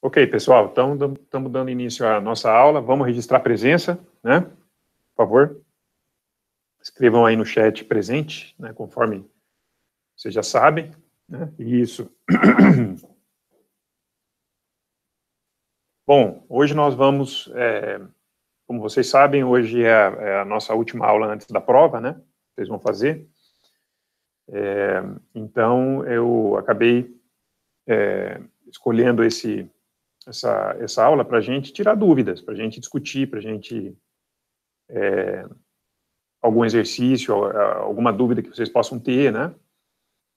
Ok, pessoal, então estamos dando início à nossa aula. Vamos registrar presença, né? Por favor. Escrevam aí no chat presente, né, conforme vocês já sabem. Né? Isso. Bom, hoje nós vamos, é, como vocês sabem, hoje é a, é a, nossa última aula antes da prova, né? Vocês vão fazer. É, então, eu acabei é, escolhendo esse essa, essa aula para a gente tirar dúvidas, para a gente discutir, para a gente. É, algum exercício, alguma dúvida que vocês possam ter, né?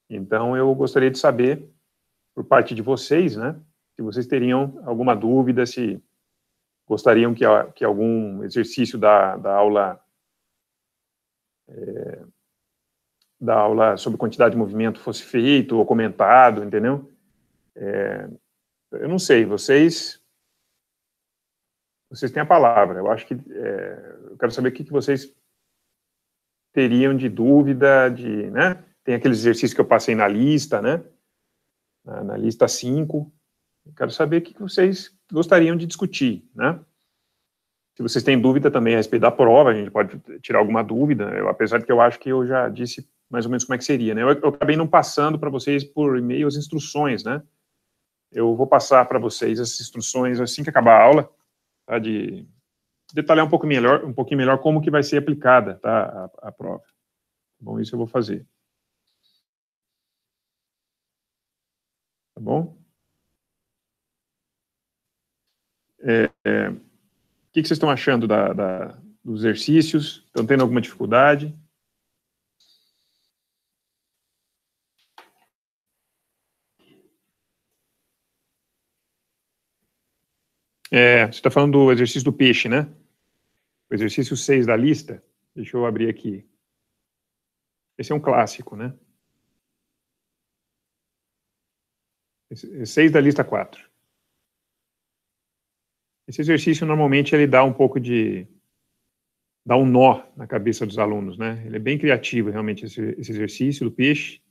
Então, eu gostaria de saber, por parte de vocês, né? Se vocês teriam alguma dúvida, se gostariam que, que algum exercício da, da aula. É, da aula sobre quantidade de movimento fosse feito ou comentado, entendeu? É, eu não sei, vocês. Vocês têm a palavra. Eu acho que. É, eu quero saber o que, que vocês teriam de dúvida, de, né? Tem aqueles exercícios que eu passei na lista, né? Na, na lista 5. quero saber o que, que vocês gostariam de discutir, né? Se vocês têm dúvida também a respeito da prova, a gente pode tirar alguma dúvida, né? eu, apesar de que eu acho que eu já disse mais ou menos como é que seria, né? Eu, eu acabei não passando para vocês por e-mail as instruções, né? Eu vou passar para vocês as instruções assim que acabar a aula, tá, de detalhar um pouco melhor, um pouquinho melhor como que vai ser aplicada tá, a, a prova. Tá bom, isso eu vou fazer. Tá bom? É, é, o que, que vocês estão achando da, da, dos exercícios? Estão tendo alguma dificuldade? É, você está falando do exercício do peixe, né? O exercício 6 da lista. Deixa eu abrir aqui. Esse é um clássico, né? 6 é da lista 4. Esse exercício normalmente ele dá um pouco de dá um nó na cabeça dos alunos, né? Ele é bem criativo realmente esse, esse exercício do peixe.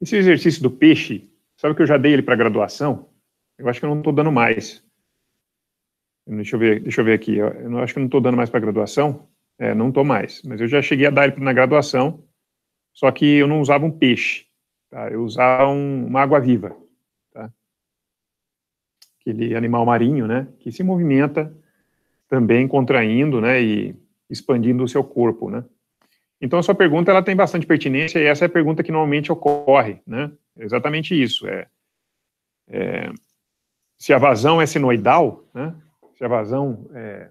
Esse exercício do peixe, sabe que eu já dei ele para graduação? Eu acho que eu não estou dando mais. Deixa eu ver, deixa eu ver aqui. Eu não, acho que eu não estou dando mais para graduação. É, não estou mais. Mas eu já cheguei a dar ele na graduação, só que eu não usava um peixe. Tá? Eu usava um, uma água-viva. Tá? Aquele animal marinho, né? Que se movimenta também contraindo, né? E expandindo o seu corpo, né? Então, a sua pergunta ela tem bastante pertinência e essa é a pergunta que normalmente ocorre, né? É exatamente isso. É, é, se a vazão é sinoidal, né? Se a vazão é,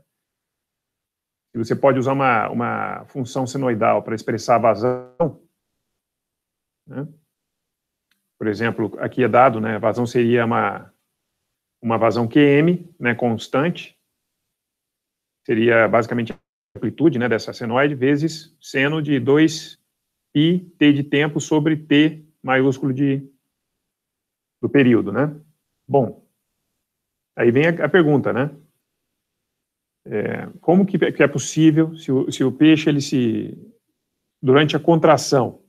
se você pode usar uma, uma função sinoidal para expressar a vazão, né? Por exemplo, aqui é dado, né? A vazão seria uma uma vazão QM, né? Constante seria basicamente amplitude né, dessa senoide vezes seno de 2 pi t de tempo sobre t maiúsculo de, do período, né? Bom, aí vem a, a pergunta, né? É, como que, que, é possível se o, se o, peixe ele se durante a contração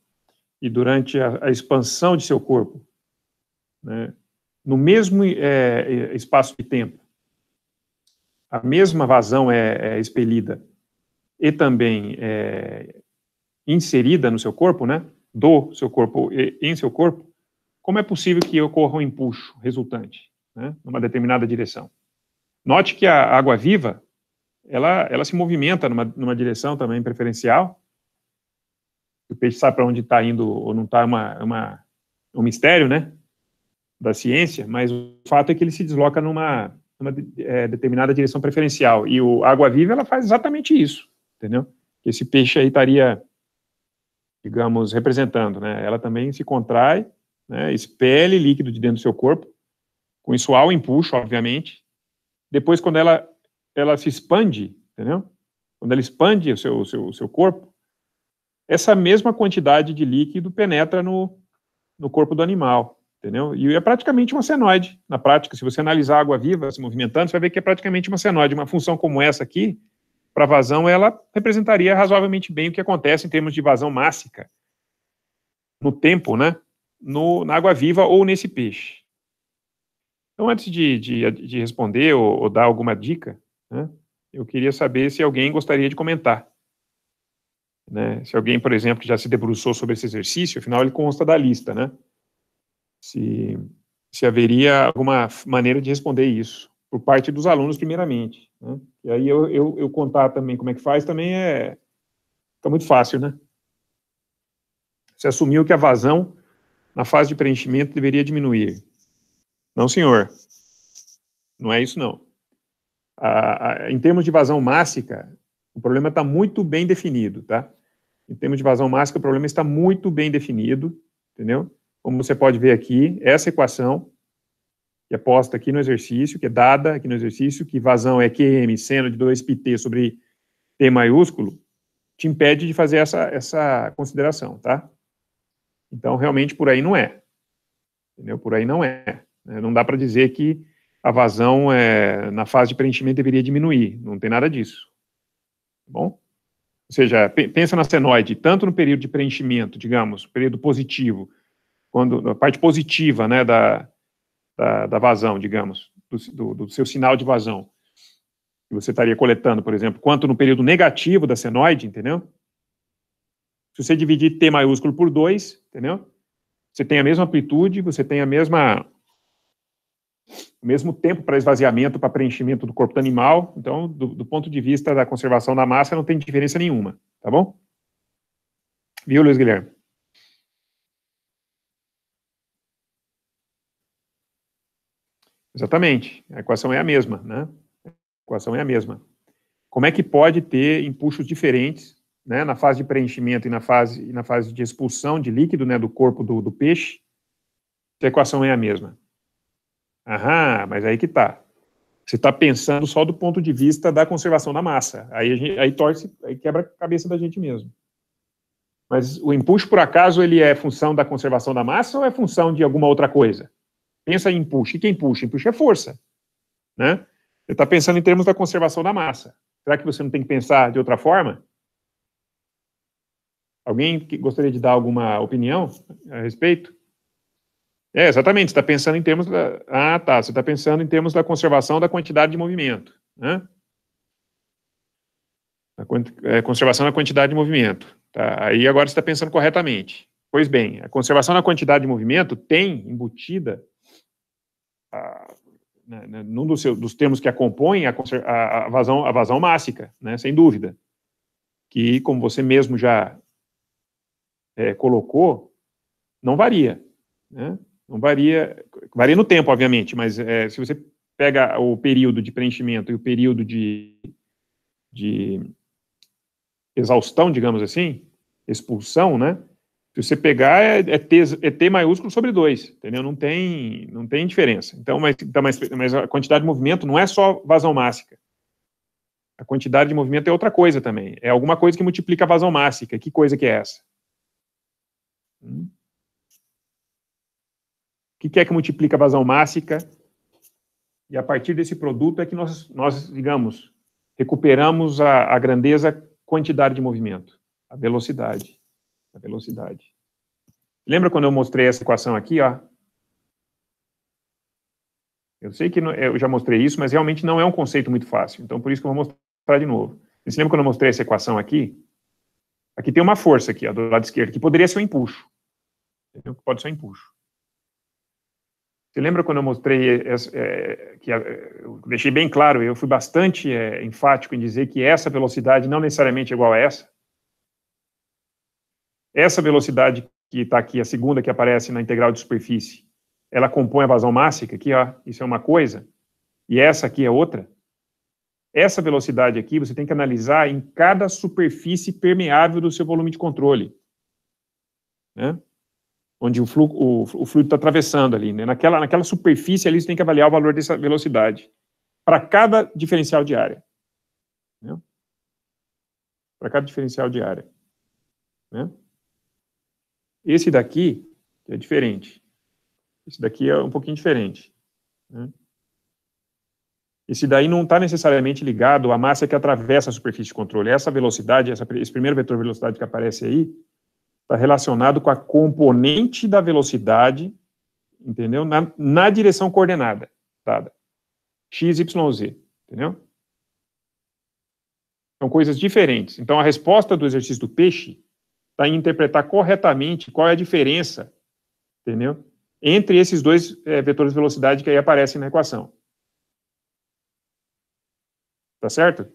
e durante a, a expansão de seu corpo, né, no mesmo é, é espaço de tempo, a mesma vazão é, é expelida e também é, inserida no seu corpo, né, do seu corpo em seu corpo, como é possível que ocorra um empuxo resultante, né, numa determinada direção? Note que a água viva, ela, ela se movimenta numa, numa direção também preferencial. O peixe sabe para onde está indo ou não está, é uma, é uma, é um mistério, né, da ciência, mas o fato é que ele se desloca numa, numa é, determinada direção preferencial. E o água viva, ela faz exatamente isso entendeu? Que esse peixe aí estaria, digamos, representando, né? Ela também se contrai, né? expele líquido de dentro do seu corpo, com isso há empuxo, obviamente. Depois, quando ela, ela se expande, entendeu? Quando ela expande o seu, o seu, o seu corpo, essa mesma quantidade de líquido penetra no, no corpo do animal, entendeu? E é praticamente uma senoide, na prática. Se você analisar a água viva se movimentando, você vai ver que é praticamente uma senoide. Uma função como essa aqui, para vazão, ela representaria razoavelmente bem o que acontece em termos de vazão mássica no tempo, né? No, na água viva ou nesse peixe. Então, antes de, de, de responder ou, ou, dar alguma dica, né, eu queria saber se alguém gostaria de comentar. Né? Se alguém, por exemplo, já se debruçou sobre esse exercício, afinal ele consta da lista, né? Se, se haveria alguma maneira de responder isso por parte dos alunos, primeiramente. Né? E aí eu, eu, eu, contar também como é que faz também é. Fica muito fácil, né? Você assumiu que a vazão na fase de preenchimento deveria diminuir. Não, senhor. Não é isso, não. A, a, em termos de vazão mássica, o problema está muito bem definido, tá? Em termos de vazão mássica, o problema está muito bem definido, entendeu? Como você pode ver aqui, essa equação que é posta aqui no exercício, que é dada aqui no exercício, que vazão é QM seno de 2πt sobre T maiúsculo, te impede de fazer essa, essa consideração, tá? Então, realmente, por aí não é. Entendeu? Por aí não é. Né? Não dá para dizer que a vazão é, na fase de preenchimento deveria diminuir. Não tem nada disso. Tá bom? Ou seja, pensa na senoide, tanto no período de preenchimento, digamos, período positivo, quando a parte positiva né, da, da, da vazão, digamos, do, do, do, seu sinal de vazão, que você estaria coletando, por exemplo, quanto no período negativo da senoide, entendeu? Se você dividir T maiúsculo por 2, entendeu? Você tem a mesma amplitude, você tem a mesma o mesmo tempo para esvaziamento, para preenchimento do corpo do animal. Então, do, do, ponto de vista da conservação da massa, não tem diferença nenhuma, tá bom? Viu, Luiz Guilherme? Exatamente, a equação é a mesma, né? A equação é a mesma. Como é que pode ter empuxos diferentes, né, na fase de preenchimento e na fase, e na fase de expulsão de líquido, né, do corpo do, do peixe, se a equação é a mesma? Aham, mas aí que tá. Você está pensando só do ponto de vista da conservação da massa. Aí, a gente, aí torce, aí quebra a cabeça da gente mesmo. Mas o empuxo, por acaso, ele é função da conservação da massa ou é função de alguma outra coisa? Pensa em push. E quem puxa? Em push é força. Né? Você está pensando em termos da conservação da massa. Será que você não tem que pensar de outra forma? Alguém que gostaria de dar alguma opinião a respeito? É, exatamente. Você está pensando em termos da. Ah, tá. Você está pensando em termos da conservação da quantidade de movimento. Né? A é, conservação da quantidade de movimento. Tá? Aí agora você está pensando corretamente. Pois bem, a conservação da quantidade de movimento tem embutida a, né, né, num dos, seus, dos termos que a compõem, a, a, vazão, a vazão mássica, né, sem dúvida. Que, como você mesmo já é, colocou, não varia. Né? Não varia, varia no tempo, obviamente, mas é, se você pega o período de preenchimento e o período de, de exaustão, digamos assim, expulsão, né? Se você pegar, é, é, T, é T maiúsculo sobre 2, entendeu? Não tem, não tem diferença. Então mas, então, mas, mas a quantidade de movimento não é só vazão mássica. A quantidade de movimento é outra coisa também. É alguma coisa que multiplica a vazão mássica. Que coisa que é essa? Hum? O que, que é que multiplica a vazão mássica? E a partir desse produto é que nós, nós digamos, recuperamos a, a grandeza quantidade de movimento, a velocidade a velocidade. Lembra quando eu mostrei essa equação aqui, ó? Eu sei que não, eu já mostrei isso, mas realmente não é um conceito muito fácil. Então, por isso que eu vou mostrar de novo. Você lembra quando eu mostrei essa equação aqui? Aqui tem uma força aqui, ó, do lado esquerdo, que poderia ser um empuxo. Entendeu? Pode ser um empuxo. Você lembra quando eu mostrei, essa, é, que eu deixei bem claro, eu fui bastante é, enfático em dizer que essa velocidade não necessariamente é igual a essa? Essa velocidade que está aqui, a segunda que aparece na integral de superfície, ela compõe a vazão mássica, aqui, ó, isso é uma coisa, e essa aqui é outra. Essa velocidade aqui você tem que analisar em cada superfície permeável do seu volume de controle, né? onde o, o, o fluido está atravessando ali. Né? Naquela, naquela superfície ali você tem que avaliar o valor dessa velocidade para cada diferencial de área. Né? Para cada diferencial de área. Né? Esse daqui é diferente. Esse daqui é um pouquinho diferente. Né? Esse daí não está necessariamente ligado à massa que atravessa a superfície de controle. Essa velocidade, essa, esse primeiro vetor de velocidade que aparece aí, está relacionado com a componente da velocidade, entendeu? Na, na direção coordenada, dada. Tá? x, y, z, entendeu? São coisas diferentes. Então, a resposta do exercício do peixe a interpretar corretamente qual é a diferença, entendeu? Entre esses dois é, vetores de velocidade que aí aparecem na equação. Tá certo?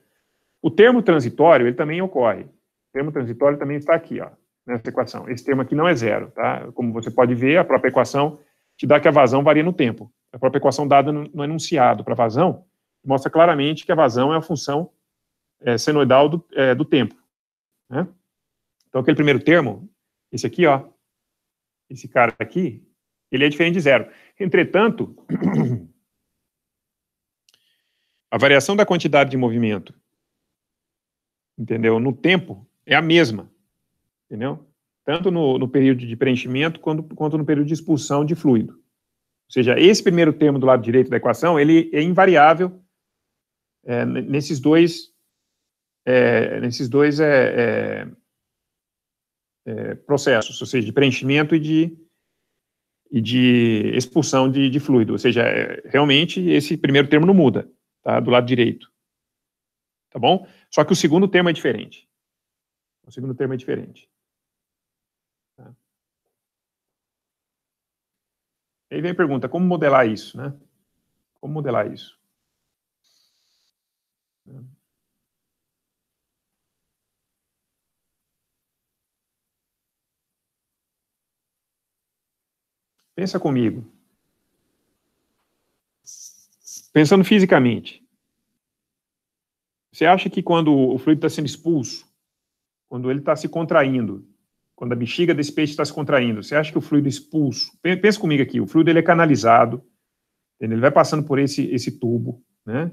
O termo transitório, ele também ocorre. O termo transitório também está aqui, ó, nessa equação. Esse termo aqui não é zero, tá? Como você pode ver, a própria equação te dá que a vazão varia no tempo. A própria equação dada no, no enunciado para vazão mostra claramente que a vazão é a função é, senoidal do, é, do tempo. Né? Então, aquele primeiro termo, esse aqui, ó, esse cara aqui, ele é diferente de zero. Entretanto, a variação da quantidade de movimento, entendeu, no tempo é a mesma, entendeu? Tanto no, no período de preenchimento quanto, quanto no período de expulsão de fluido. Ou seja, esse primeiro termo do lado direito da equação, ele é invariável é, nesses dois, é, nesses dois é, é é, processos, ou seja, de preenchimento e de, e de expulsão de, de fluido. Ou seja, é, realmente esse primeiro termo não muda, tá? do lado direito. Tá bom? Só que o segundo termo é diferente. O segundo termo é diferente. Tá? Aí vem a pergunta, como modelar isso, né? Como modelar isso? Né? Pensa comigo. Pensando fisicamente. Você acha que quando o fluido está sendo expulso, quando ele está se contraindo, quando a bexiga desse peixe está se contraindo, você acha que o fluido expulso, pensa comigo aqui, o fluido ele é canalizado, ele vai passando por esse, esse tubo, né?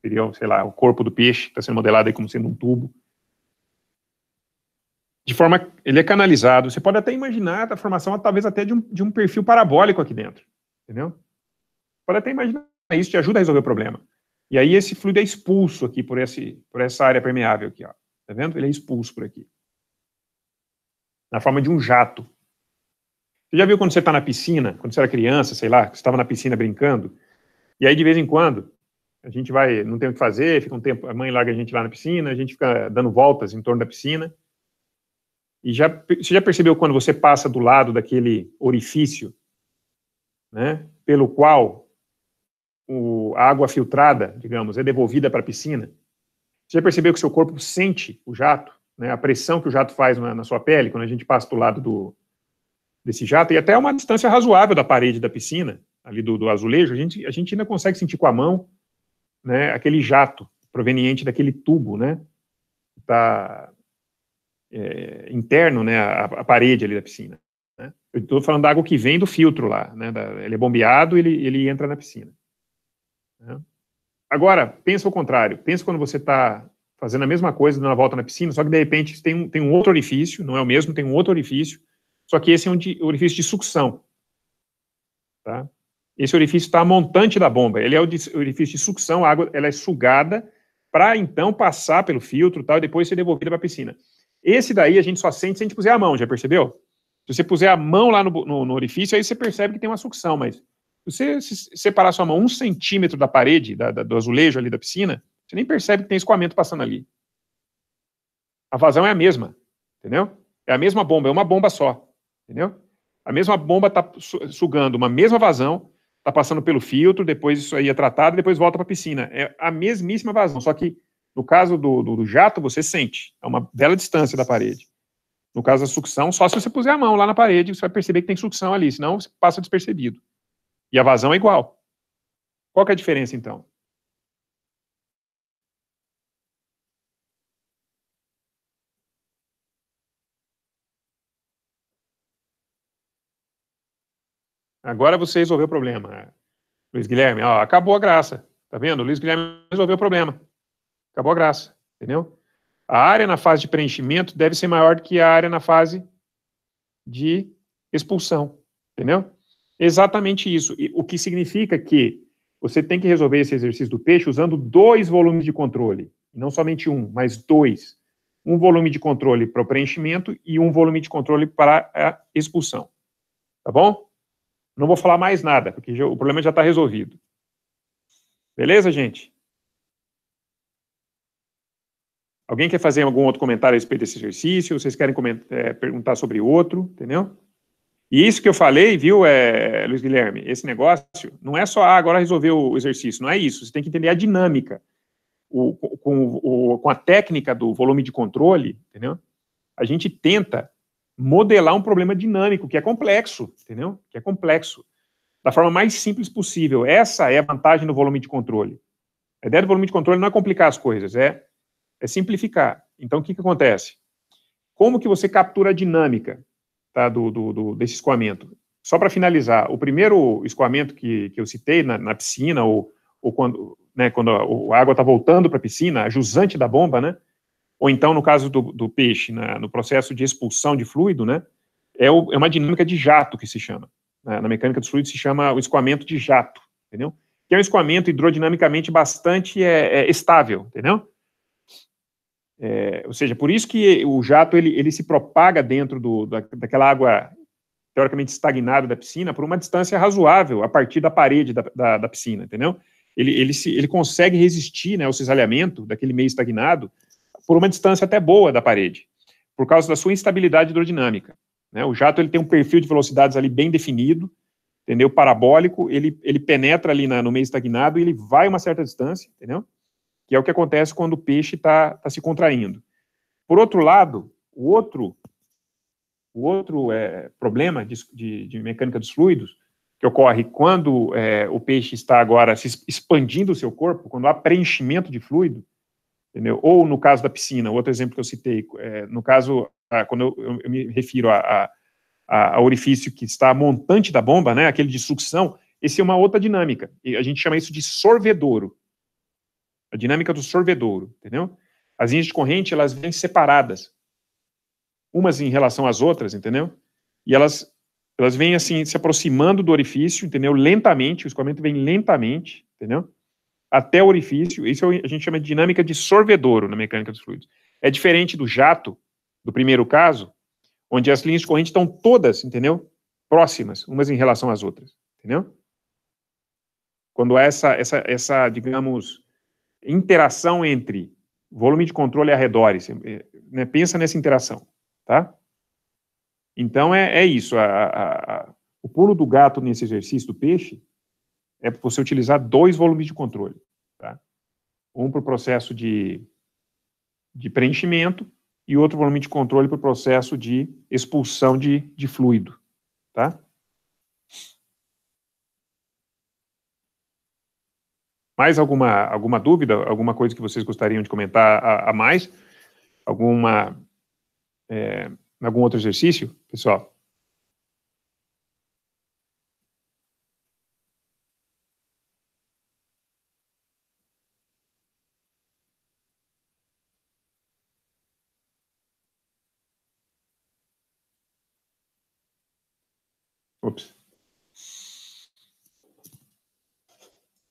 Seria, sei lá, o corpo do peixe, está sendo modelado aí como sendo um tubo de forma, ele é canalizado. Você pode até imaginar a formação, talvez até de um, de um perfil parabólico aqui dentro, entendeu? Pode até imaginar isso te ajuda a resolver o problema. E aí esse fluido é expulso aqui por esse, por essa área permeável aqui, ó. Tá vendo? Ele é expulso por aqui, na forma de um jato. Você já viu quando você está na piscina, quando você era criança, sei lá, você estava na piscina brincando, e aí de vez em quando a gente vai, não tem o que fazer, fica um tempo, a mãe larga a gente lá na piscina, a gente fica dando voltas em torno da piscina. E já, você já percebeu quando você passa do lado daquele orifício, né, pelo qual o, a água filtrada, digamos, é devolvida para a piscina? Você já percebeu que seu corpo sente o jato, né, a pressão que o jato faz na, na sua pele quando a gente passa do lado do, desse jato, e até uma distância razoável da parede da piscina, ali do, do azulejo, a gente, a gente ainda consegue sentir com a mão né, aquele jato proveniente daquele tubo, né? Tá, é, interno, né, a, a, parede ali da piscina. Né? Eu estou falando da água que vem do filtro lá, né, da, ele é bombeado, ele, ele entra na piscina. Né? Agora, pensa o contrário, pensa quando você está fazendo a mesma coisa, dando a volta na piscina, só que de repente tem um, tem um outro orifício, não é o mesmo, tem um outro orifício, só que esse é um de, orifício de sucção. Tá? Esse orifício está montante da bomba, ele é o, de, orifício de sucção, a água ela é sugada para então passar pelo filtro tal, e depois ser devolvida para a piscina. Esse daí a gente só sente se a gente puser a mão, já percebeu? Se você puser a mão lá no, no, no orifício, aí você percebe que tem uma sucção, mas se você separar sua mão um centímetro da parede, da, da, do azulejo ali da piscina, você nem percebe que tem escoamento passando ali. A vazão é a mesma, entendeu? É a mesma bomba, é uma bomba só, entendeu? A mesma bomba está sugando uma mesma vazão, está passando pelo filtro, depois isso aí é tratado, depois volta para a piscina. É a mesmíssima vazão, só que no caso do, do, do jato, você sente, é uma bela distância da parede. No caso da sucção, só se você puser a mão lá na parede, você vai perceber que tem sucção ali, senão você passa despercebido. E a vazão é igual. Qual que é a diferença, então? Agora você resolveu o problema. Luiz Guilherme, ó, acabou a graça. Tá vendo? Luiz Guilherme resolveu o problema. Acabou a graça, entendeu? A área na fase de preenchimento deve ser maior do que a área na fase de expulsão, entendeu? Exatamente isso. o que significa que você tem que resolver esse exercício do peixe usando dois volumes de controle, não somente um, mas dois. Um volume de controle para o preenchimento e um volume de controle para a expulsão. Tá bom? Não vou falar mais nada, porque o problema já está resolvido. Beleza, gente? Alguém quer fazer algum outro comentário a respeito desse exercício? Vocês querem é, perguntar sobre outro, entendeu? E isso que eu falei, viu, é, Luiz Guilherme, esse negócio não é só ah, agora resolver o exercício, não é isso. Você tem que entender a dinâmica o, com, o, com a técnica do volume de controle, entendeu? A gente tenta modelar um problema dinâmico que é complexo, entendeu? Que é complexo da forma mais simples possível. Essa é a vantagem do volume de controle. A ideia do volume de controle não é complicar as coisas, é é simplificar. Então, o que, que acontece? Como que você captura a dinâmica tá, do, do, do desse escoamento? Só para finalizar, o primeiro escoamento que, que eu citei na, na piscina, ou, ou quando, né, quando a, a água está voltando para a piscina, a jusante da bomba, né? Ou então, no caso do, do peixe, no processo de expulsão de fluido, né? É, o, é uma dinâmica de jato que se chama. Na, na mecânica dos fluidos se chama o escoamento de jato, entendeu? Que é um escoamento hidrodinamicamente bastante é, é, estável, entendeu? É, ou seja, por isso que o jato ele, ele se propaga dentro do, da, daquela água teoricamente estagnada da piscina por uma distância razoável a partir da parede da, da, da piscina, entendeu? Ele, ele, se, ele consegue resistir né, ao cisalhamento daquele meio estagnado por uma distância até boa da parede, por causa da sua instabilidade hidrodinâmica. Né? O jato ele tem um perfil de velocidades ali bem definido, entendeu? Parabólico, ele, ele penetra ali na, no meio estagnado e ele vai uma certa distância, entendeu? que é o que acontece quando o peixe está tá se contraindo. Por outro lado, o outro, o outro é, problema de, de, de, mecânica dos fluidos, que ocorre quando é, o peixe está agora se expandindo o seu corpo, quando há preenchimento de fluido, entendeu? ou no caso da piscina, outro exemplo que eu citei, é, no caso, a, ah, quando eu, eu, me refiro a, a, a, orifício que está montante da bomba, né, aquele de sucção, esse é uma outra dinâmica, a gente chama isso de sorvedouro a dinâmica do sorvedouro, entendeu? As linhas de corrente, elas vêm separadas, umas em relação às outras, entendeu? E elas, elas vêm, assim, se aproximando do orifício, entendeu? Lentamente, o escoamento vem lentamente, entendeu? Até o orifício, isso é a gente chama de dinâmica de sorvedouro na mecânica dos fluidos. É diferente do jato, do primeiro caso, onde as linhas de corrente estão todas, entendeu? Próximas, umas em relação às outras, entendeu? Quando há essa, essa, essa digamos, interação entre volume de controle e arredores. Eh, né? Pensa nessa interação, tá? Então, é, é isso. A, a, a, o pulo do gato nesse exercício do peixe é você utilizar dois volumes de controle. Tá? Um para o processo de, de preenchimento e outro volume de controle para o processo de expulsão de, de fluido. Tá? Mais alguma, alguma dúvida? Alguma coisa que vocês gostariam de comentar a, a mais? Alguma, é, algum outro exercício, pessoal?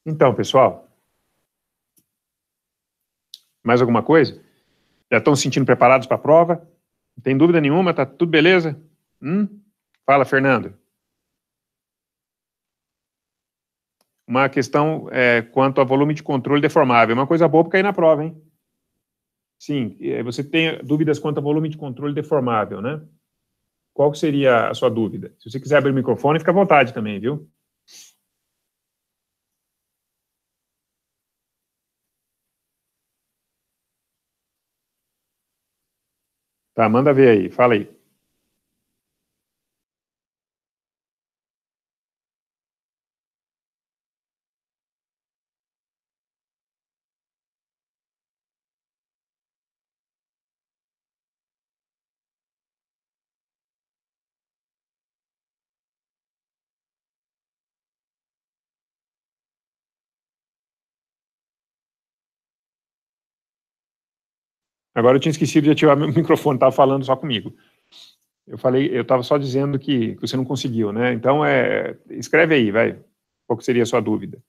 Então, pessoal, mais alguma coisa? Já estão se sentindo preparados para a prova? Não tem dúvida nenhuma? Tá tudo beleza? Hum? Fala, Fernando. Uma questão é, quanto ao volume de controle deformável. É uma coisa boa para cair na prova, hein? Sim, você tem dúvidas quanto ao volume de controle deformável, né? Qual seria a sua dúvida? Se você quiser abrir o microfone, fica à vontade também, viu? Tá, manda ver aí, fala aí. Agora eu tinha esquecido de ativar meu microfone, estava falando só comigo. Eu falei, eu estava só dizendo que, que, você não conseguiu, né? Então, é, escreve aí, vai. Qual seria a sua dúvida?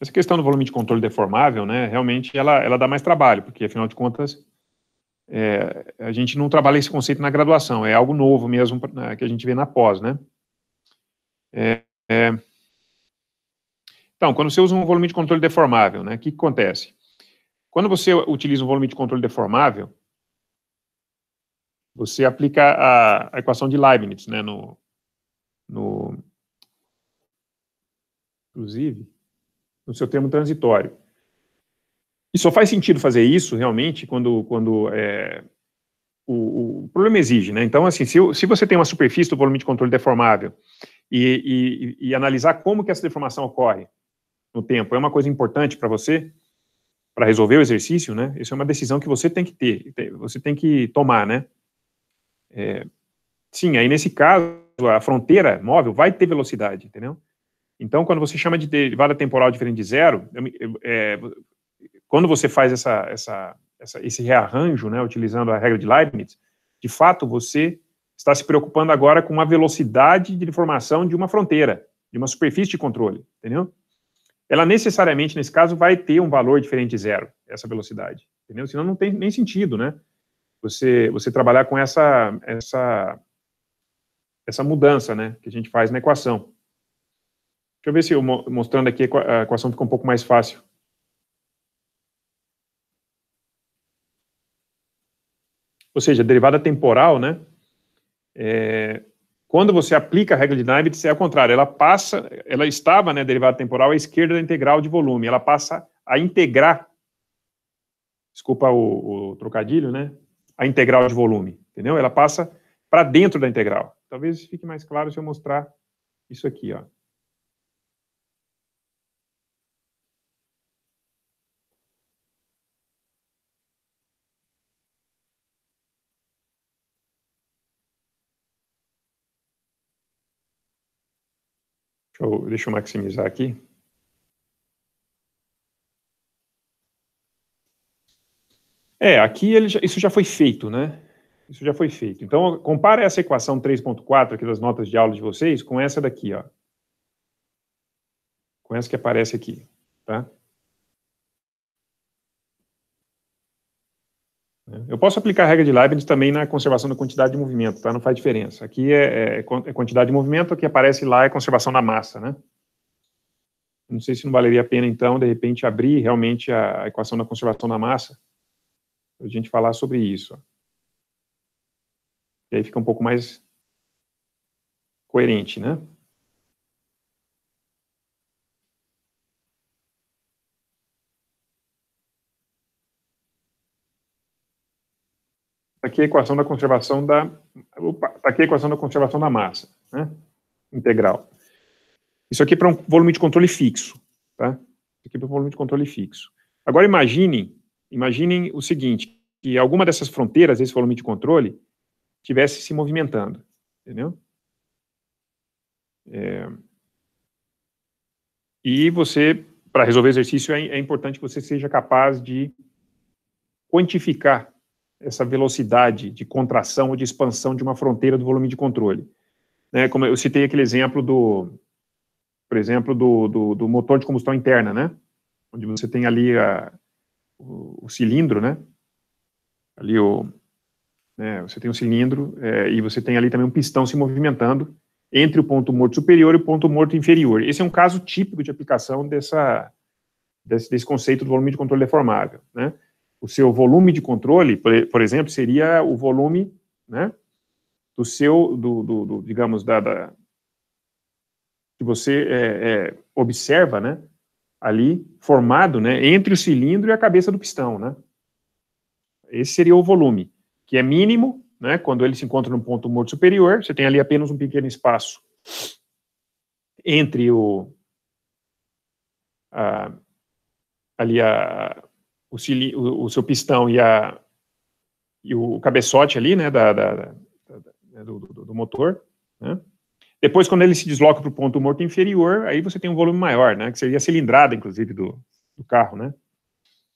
Essa questão do volume de controle deformável, né, realmente ela, ela dá mais trabalho, porque afinal de contas, é, a gente não trabalha esse conceito na graduação, é algo novo mesmo né, que a gente vê na pós, né? É, é... Então, quando você usa um volume de controle deformável, né, o que, que acontece? Quando você utiliza um volume de controle deformável, você aplica a, a equação de Leibniz, né, no, no, inclusive, no seu termo transitório. E só faz sentido fazer isso, realmente, quando, quando é, o, o, problema exige, né? Então, assim, se, se você tem uma superfície do volume de controle deformável e, e, e analisar como que essa deformação ocorre no tempo é uma coisa importante para você, para resolver o exercício, né? Isso é uma decisão que você tem que ter, você tem que tomar, né? É, sim, aí nesse caso, a fronteira móvel vai ter velocidade, entendeu? Então, quando você chama de derivada temporal diferente de zero, é, quando você faz essa, essa, essa, esse rearranjo, né, utilizando a regra de Leibniz, de fato você está se preocupando agora com a velocidade de informação de uma fronteira, de uma superfície de controle, entendeu? Ela necessariamente, nesse caso, vai ter um valor diferente de zero, essa velocidade, entendeu? Senão não tem nem sentido, né? Você, você trabalhar com essa, essa, essa mudança, né, que a gente faz na equação. Deixa eu ver se eu, mostrando aqui a equação fica um pouco mais fácil. Ou seja, derivada temporal, né, é, quando você aplica a regra de dinâmica, é ao contrário, ela passa, ela estava, né, derivada temporal, à esquerda da integral de volume, ela passa a integrar, desculpa o, o trocadilho, né, a integral de volume, entendeu? Ela passa para dentro da integral. Talvez fique mais claro se eu mostrar isso aqui, ó. Eu, deixa eu maximizar aqui. É, aqui ele, isso já foi feito, né? Isso já foi feito. Então, compara essa equação 3.4 aqui das notas de aula de vocês com essa daqui, ó. Com essa que aparece aqui, tá? Né? Eu posso aplicar a regra de Leibniz também na conservação da quantidade de movimento, tá? Não faz diferença. Aqui é, é, é quantidade de movimento, que aparece lá é conservação da massa, né? Não sei se não valeria a pena, então, de repente, abrir realmente a, equação da conservação da massa, para a gente falar sobre isso. E aí fica um pouco mais coerente, né? aqui é a equação da conservação da, opa, aqui é a equação da conservação da massa, né? Integral. Isso aqui é para um volume de controle fixo, tá? Isso aqui é para um volume de controle fixo. Agora imaginem, imaginem o seguinte, que alguma dessas fronteiras, esse volume de controle, estivesse se movimentando, entendeu? É... E você, para resolver o exercício, é, é importante que você seja capaz de quantificar essa velocidade de contração ou de expansão de uma fronteira do volume de controle. Né, como eu citei aquele exemplo do, por exemplo, do, do, do motor de combustão interna, né, onde você tem ali a, o, o cilindro, né, ali o, né, você tem um cilindro é, e você tem ali também um pistão se movimentando entre o ponto morto superior e o ponto morto inferior. Esse é um caso típico de aplicação dessa, desse, desse conceito do volume de controle deformável, né o seu volume de controle, por, por exemplo, seria o volume né, do seu, do, do, do digamos, da, da, que você é, é, observa né, ali formado né, entre o cilindro e a cabeça do pistão. Né? Esse seria o volume, que é mínimo né, quando ele se encontra no ponto morto superior, você tem ali apenas um pequeno espaço entre o a, ali a, o, o, seu pistão e, a, e o cabeçote ali, né, da, da, da né, do, do, do, motor, né? Depois, quando ele se desloca para o ponto morto inferior, aí você tem um volume maior, né, que seria a cilindrada, inclusive, do, do carro, né?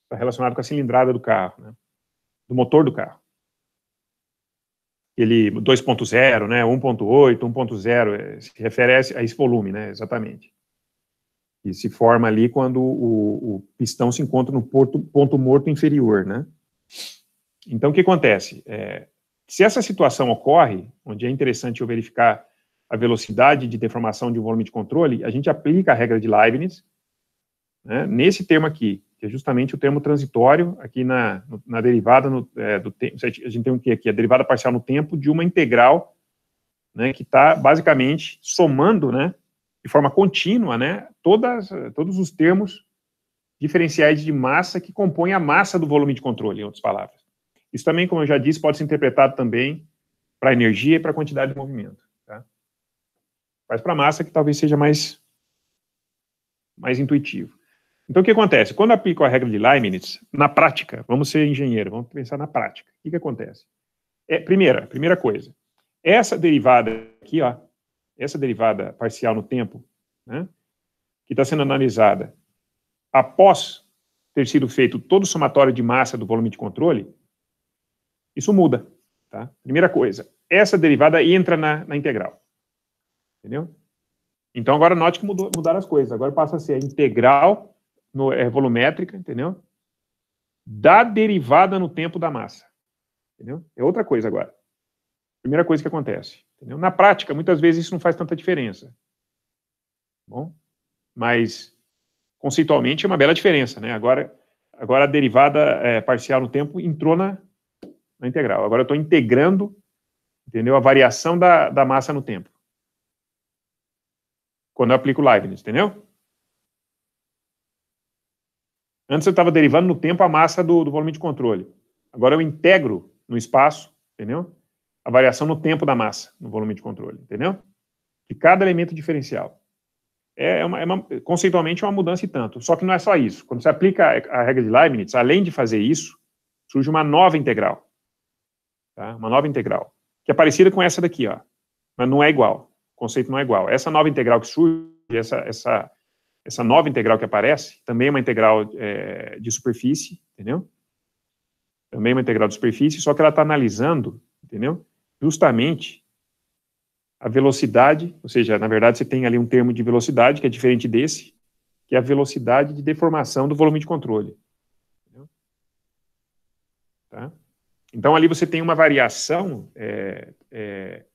Está relacionado com a cilindrada do carro, né? Do motor do carro. Ele 2.0, né, 1.8, 1.0 eh, se refere a esse volume, né, exatamente que se forma ali quando o, o pistão se encontra no porto, ponto morto inferior, né? Então, o que acontece? É, se essa situação ocorre, onde é interessante eu verificar a velocidade de deformação de um volume de controle, a gente aplica a regra de Leibniz né, nesse termo aqui, que é justamente o termo transitório aqui na, na derivada no, é, do tempo. A gente tem o que aqui? A derivada parcial no tempo de uma integral né, que está basicamente somando né, de forma contínua, né, todas, todos os termos diferenciais de massa que compõem a massa do volume de controle, em outras palavras. Isso também, como eu já disse, pode ser interpretado também para energia e para quantidade de movimento. Tá? Mas para massa que talvez seja mais, mais intuitivo. Então, o que acontece? Quando aplico a regra de Leibniz, na prática, vamos ser engenheiro, vamos pensar na prática. O que, que acontece? É, primeira, primeira coisa. Essa derivada aqui, ó, essa derivada parcial no tempo, né, que está sendo analisada após ter sido feito todo o somatório de massa do volume de controle, isso muda. Tá? Primeira coisa, essa derivada entra na, na integral. Entendeu? Então, agora note que mudou, mudaram as coisas. Agora passa a ser a integral no, é, volumétrica, entendeu? Da derivada no tempo da massa. Entendeu? É outra coisa agora. Primeira coisa que acontece. Entendeu? Na prática, muitas vezes isso não faz tanta diferença. Bom, mas conceitualmente é uma bela diferença, né? Agora, agora a derivada é, parcial no tempo entrou na, na integral. Agora eu estou integrando, entendeu? A variação da, da massa no tempo. Quando eu aplico Leibniz, entendeu? Antes eu estava derivando no tempo a massa do, do volume de controle. Agora eu integro no espaço, entendeu? a variação no tempo da massa, no volume de controle, entendeu? De cada elemento diferencial. É, é uma, é uma, conceitualmente é uma mudança e tanto. Só que não é só isso. Quando você aplica a regra de Leibniz, além de fazer isso, surge uma nova integral. Tá? Uma nova integral. Que é parecida com essa daqui, ó. Mas não é igual. O conceito não é igual. Essa nova integral que surge, essa, essa, essa nova integral que aparece, também é uma integral é, de superfície, entendeu? Também é uma integral de superfície, só que ela está analisando, entendeu? justamente a velocidade, ou seja, na verdade você tem ali um termo de velocidade que é diferente desse, que é a velocidade de deformação do volume de controle. Tá? Então ali você tem uma variação, é, é,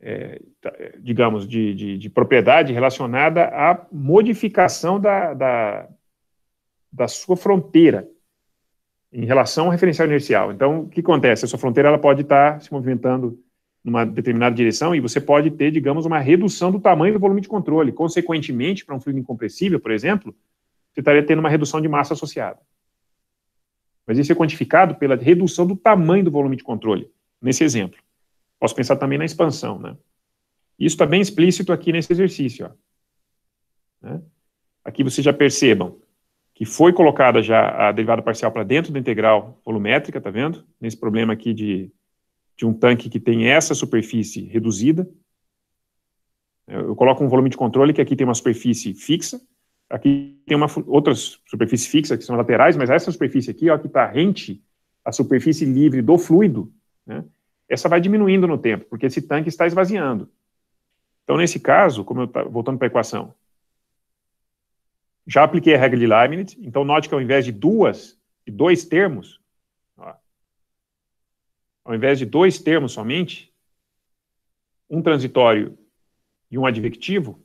é, tá, é, digamos, de, de, de, propriedade relacionada à modificação da, da, da sua fronteira, em relação ao referencial inercial. Então, o que acontece? A sua fronteira ela pode estar tá se movimentando numa determinada direção e você pode ter, digamos, uma redução do tamanho do volume de controle. Consequentemente, para um fluido incompressível, por exemplo, você estaria tendo uma redução de massa associada. Mas isso é quantificado pela redução do tamanho do volume de controle, nesse exemplo. Posso pensar também na expansão, né? Isso está bem explícito aqui nesse exercício. Ó. Né? Aqui vocês já percebam que foi colocada já a derivada parcial para dentro da integral volumétrica, tá vendo? Nesse problema aqui de, de um tanque que tem essa superfície reduzida. Eu coloco um volume de controle que aqui tem uma superfície fixa, aqui tem uma outra superfície fixa, que são laterais, mas essa superfície aqui, ó, que está rente à superfície livre do fluido, né, essa vai diminuindo no tempo, porque esse tanque está esvaziando. Então, nesse caso, como eu tá, voltando para a equação, já apliquei a regra de Leibniz, então note que ao invés de duas, de dois termos, ó, ao invés de dois termos somente, um transitório e um advectivo,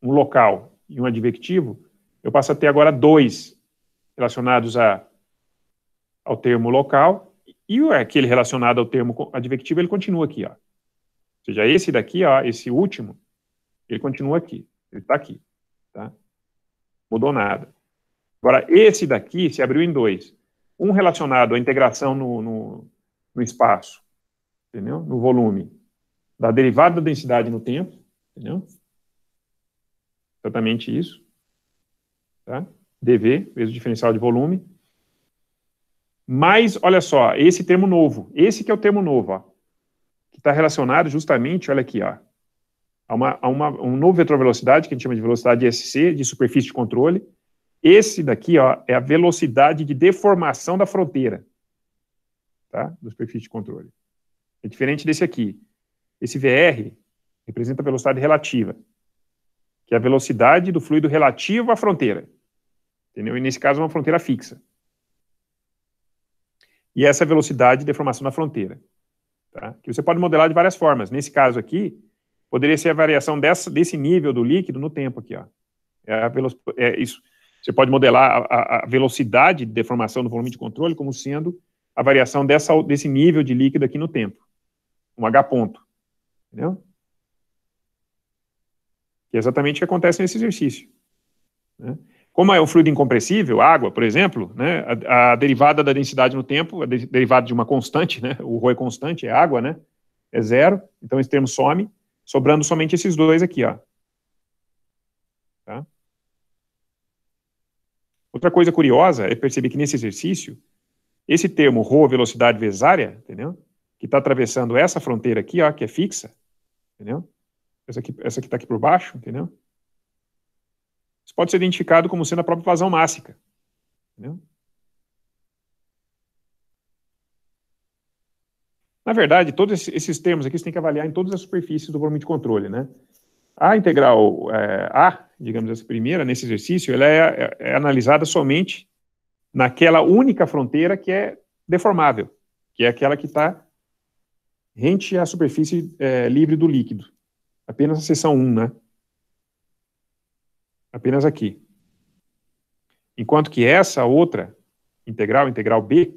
um local e um advectivo, eu passo a ter agora dois relacionados a, ao termo local e aquele relacionado ao termo advectivo, ele continua aqui. Ó. Ou seja, esse daqui, ó, esse último, ele continua aqui, ele está aqui. Tá? mudou nada. Agora, esse daqui se abriu em dois. Um relacionado à integração no, no, no espaço, entendeu? no volume, da derivada da densidade no tempo, entendeu? exatamente isso, tá? dV, vezes o diferencial de volume, mas, olha só, esse termo novo, esse que é o termo novo, ó, que está relacionado justamente, olha aqui, ó, a, uma, a uma, um novo vetor velocidade, que a gente chama de velocidade SC, de superfície de controle. Esse daqui ó, é a velocidade de deformação da fronteira, tá? da superfície de controle. É diferente desse aqui. Esse VR representa a velocidade relativa, que é a velocidade do fluido relativo à fronteira. Entendeu? E nesse caso, é uma fronteira fixa. E é essa é a velocidade de deformação da fronteira. Tá? Que você pode modelar de várias formas. Nesse caso aqui, poderia ser a variação dessa, desse nível do líquido no tempo aqui. Ó. É, é isso. Você pode modelar a, a, velocidade de deformação do volume de controle como sendo a variação dessa, desse nível de líquido aqui no tempo, um H ponto. Entendeu? Que é exatamente o que acontece nesse exercício. Né? Como é um fluido incompressível, água, por exemplo, né, a, a, derivada da densidade no tempo, a de, derivada de uma constante, né, o rho é constante, é água, né, é zero, então esse termo some, Sobrando somente esses dois aqui, ó. Tá? Outra coisa curiosa é perceber que nesse exercício, esse termo ρ velocidade vezes área, entendeu? Que está atravessando essa fronteira aqui, ó, que é fixa, entendeu? Essa aqui, essa aqui está aqui por baixo, entendeu? Isso pode ser identificado como sendo a própria vazão mássica, entendeu? Na verdade, todos esses termos aqui você tem que avaliar em todas as superfícies do volume de controle, né? A integral é, A, digamos essa assim, primeira, nesse exercício, ela é, é, é, analisada somente naquela única fronteira que é deformável, que é aquela que está rente à superfície é, livre do líquido. Apenas a seção 1, né? Apenas aqui. Enquanto que essa outra integral, integral B,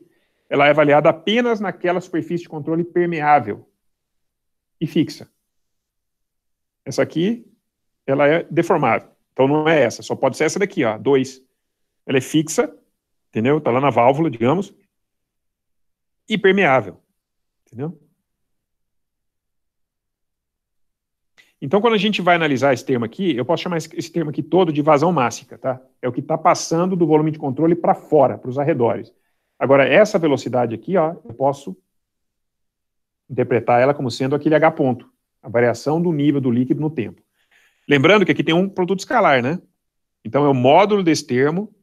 ela é avaliada apenas naquela superfície de controle permeável e fixa. Essa aqui, ela é deformável. Então não é essa, só pode ser essa daqui, ó, 2. Ela é fixa, entendeu? Tá lá na válvula, digamos, e permeável, entendeu? Então, quando a gente vai analisar esse termo aqui, eu posso chamar esse termo aqui todo de vazão mássica, tá? É o que está passando do volume de controle para fora, para os arredores. Agora, essa velocidade aqui, ó, eu posso interpretar ela como sendo aquele H ponto, a variação do nível do líquido no tempo. Lembrando que aqui tem um produto escalar, né? Então, é o módulo desse termo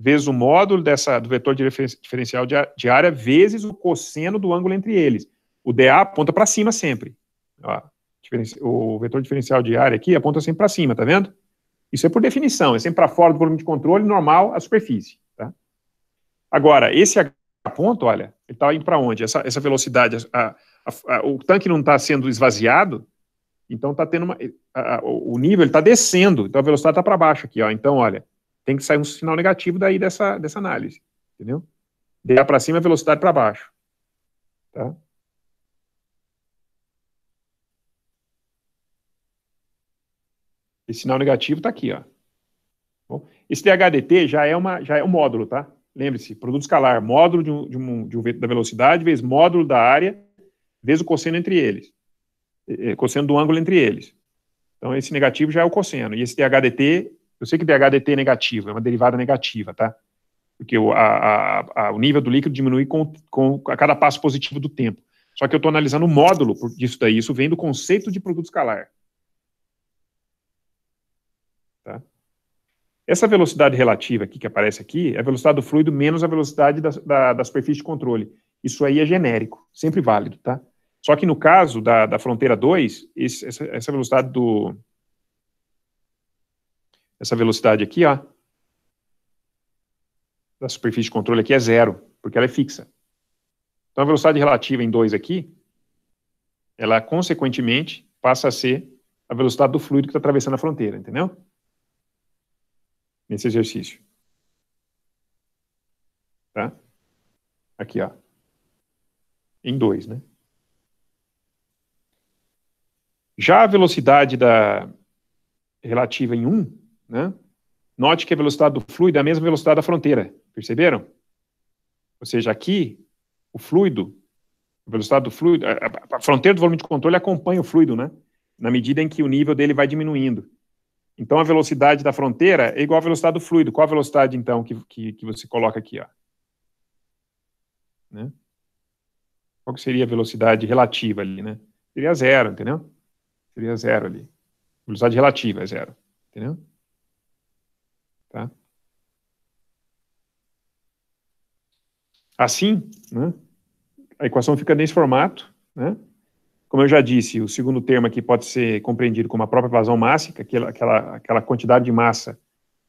vezes o módulo dessa, do vetor de diferencial de área vezes o cosseno do ângulo entre eles. O DA aponta para cima sempre. Ó, o vetor diferencial de área aqui aponta sempre para cima, tá vendo? Isso é por definição, é sempre para fora do volume de controle, normal à superfície. Agora, esse ponto, olha, ele está indo para onde? Essa, essa velocidade, a, a, a, o tanque não está sendo esvaziado, então está tendo uma, o nível está descendo, então a velocidade está para baixo aqui, ó. Então, olha, tem que sair um sinal negativo daí dessa, dessa análise, entendeu? DA para cima, velocidade para baixo, tá? Esse sinal negativo está aqui, ó. esse DHDT já é, uma, já é um módulo, tá? lembre-se, produto escalar, módulo de um, de um, de um da velocidade vezes módulo da área, vezes o cosseno entre eles, cosseno do ângulo entre eles. Então, esse negativo já é o cosseno. E esse DHDT, eu sei que DHDT é negativo, é uma derivada negativa, tá? Porque o, a, a, a, o nível do líquido diminui com, com a cada passo positivo do tempo. Só que eu estou analisando o módulo disso daí. Isso vem do conceito de produto escalar. Tá? Essa velocidade relativa aqui que aparece aqui é a velocidade do fluido menos a velocidade da, da, da superfície de controle. Isso aí é genérico, sempre válido, tá? Só que no caso da, da fronteira 2, essa, essa velocidade do. Essa velocidade aqui, ó. Da superfície de controle aqui é zero, porque ela é fixa. Então a velocidade relativa em 2 aqui, ela consequentemente passa a ser a velocidade do fluido que está atravessando a fronteira, entendeu? nesse exercício. Tá? Aqui, ó. Em dois, né? Já a velocidade da relativa em 1, um, né? Note que a velocidade do fluido é a mesma velocidade da fronteira. Perceberam? Ou seja, aqui, o fluido, a velocidade do fluido, a, a, a fronteira do volume de controle acompanha o fluido, né? Na medida em que o nível dele vai diminuindo. Então, a velocidade da fronteira é igual à velocidade do fluido. Qual a velocidade, então, que, que, que você coloca aqui? Ó? Né? Qual seria a velocidade relativa ali, né? Seria zero, entendeu? Seria zero ali. Velocidade relativa é zero, entendeu? Tá? Assim, né? a equação fica nesse formato, né? Como eu já disse, o segundo termo aqui pode ser compreendido como a própria vazão mássica, aquela, aquela, aquela quantidade de massa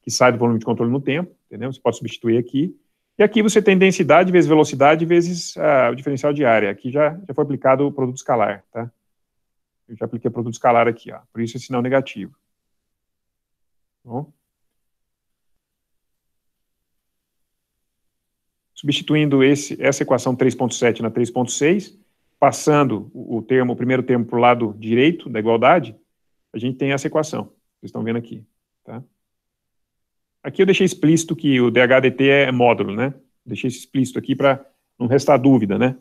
que sai do volume de controle no tempo, entendeu? Você pode substituir aqui. E aqui você tem densidade vezes velocidade vezes ah, o diferencial de área. Aqui já, já foi aplicado o produto escalar, tá? Eu já apliquei o produto escalar aqui, ó. Por isso é sinal negativo. Bom. Substituindo esse, essa equação 3.7 na 3.6, passando o termo, o primeiro termo para o lado direito da igualdade, a gente tem essa equação. Vocês estão vendo aqui. Tá? Aqui eu deixei explícito que o DHDT é, é módulo, né? Deixei explícito aqui para não restar dúvida, né?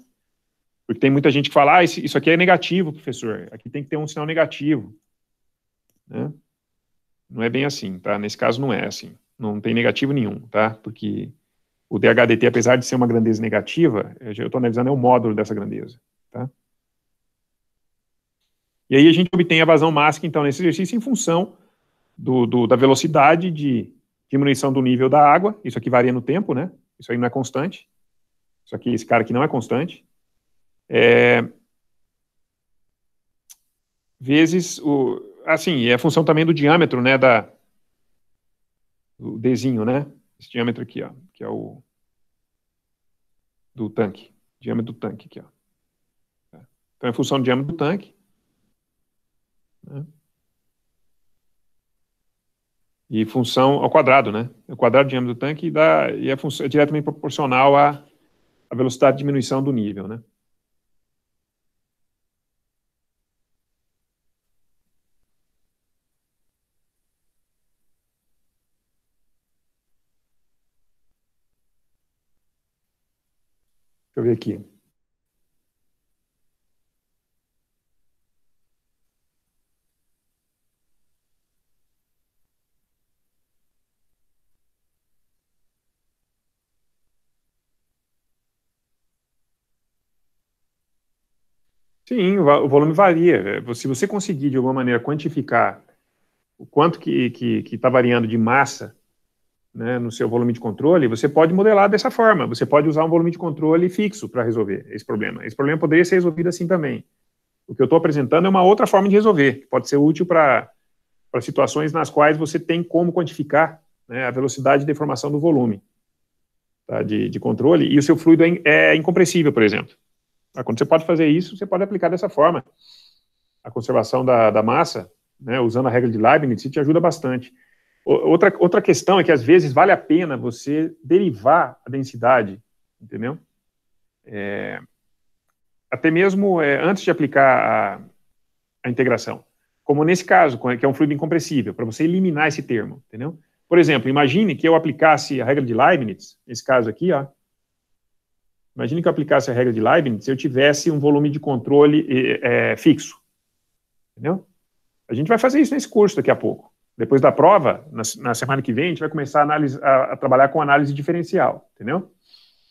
Porque tem muita gente que fala, ah, isso aqui é negativo, professor. Aqui tem que ter um sinal negativo. Né? Não é bem assim, tá? Nesse caso não é assim. Não tem negativo nenhum, tá? Porque o DHDT, apesar de ser uma grandeza negativa, eu estou analisando é o módulo dessa grandeza. Tá? E aí a gente obtém a vazão máxima, então, nesse exercício em função do, do, da velocidade de diminuição do nível da água. Isso aqui varia no tempo, né? Isso aí não é constante. Isso aqui, esse cara aqui não é constante. É... Vezes o... Assim, é função também do diâmetro, né? Da... O Dzinho, né? Esse diâmetro aqui, ó. Que é o... Do tanque. Diâmetro do tanque aqui, ó. Então é função de diâmetro do tanque. Né? E função ao quadrado, né? O quadrado de diâmetro do tanque dá, e é, função, é diretamente proporcional à, à velocidade de diminuição do nível, né? Deixa eu ver aqui. Sim, o volume varia. É, se você conseguir, de alguma maneira, quantificar o quanto que está que, que tá variando de massa né, no seu volume de controle, você pode modelar dessa forma. Você pode usar um volume de controle fixo para resolver esse problema. Esse problema poderia ser resolvido assim também. O que eu estou apresentando é uma outra forma de resolver, que pode ser útil para situações nas quais você tem como quantificar né, a velocidade de deformação do volume tá, de, de controle, e o seu fluido é, é incompressível, por exemplo. Tá? Quando você pode fazer isso, você pode aplicar dessa forma. A conservação da, da massa, né, usando a regra de Leibniz, te ajuda bastante. Outra, outra questão é que, às vezes, vale a pena você derivar a densidade, entendeu? É, até mesmo é, antes de aplicar a, a, integração. Como nesse caso, que é um fluido incompressível, para você eliminar esse termo, entendeu? Por exemplo, imagine que eu aplicasse a regra de Leibniz, nesse caso aqui, ó, Imagine que eu aplicasse a regra de Leibniz se eu tivesse um volume de controle é, fixo. Entendeu? A gente vai fazer isso nesse curso daqui a pouco. Depois da prova, na, na semana que vem, a gente vai começar a, análise, a, a trabalhar com análise diferencial. Entendeu?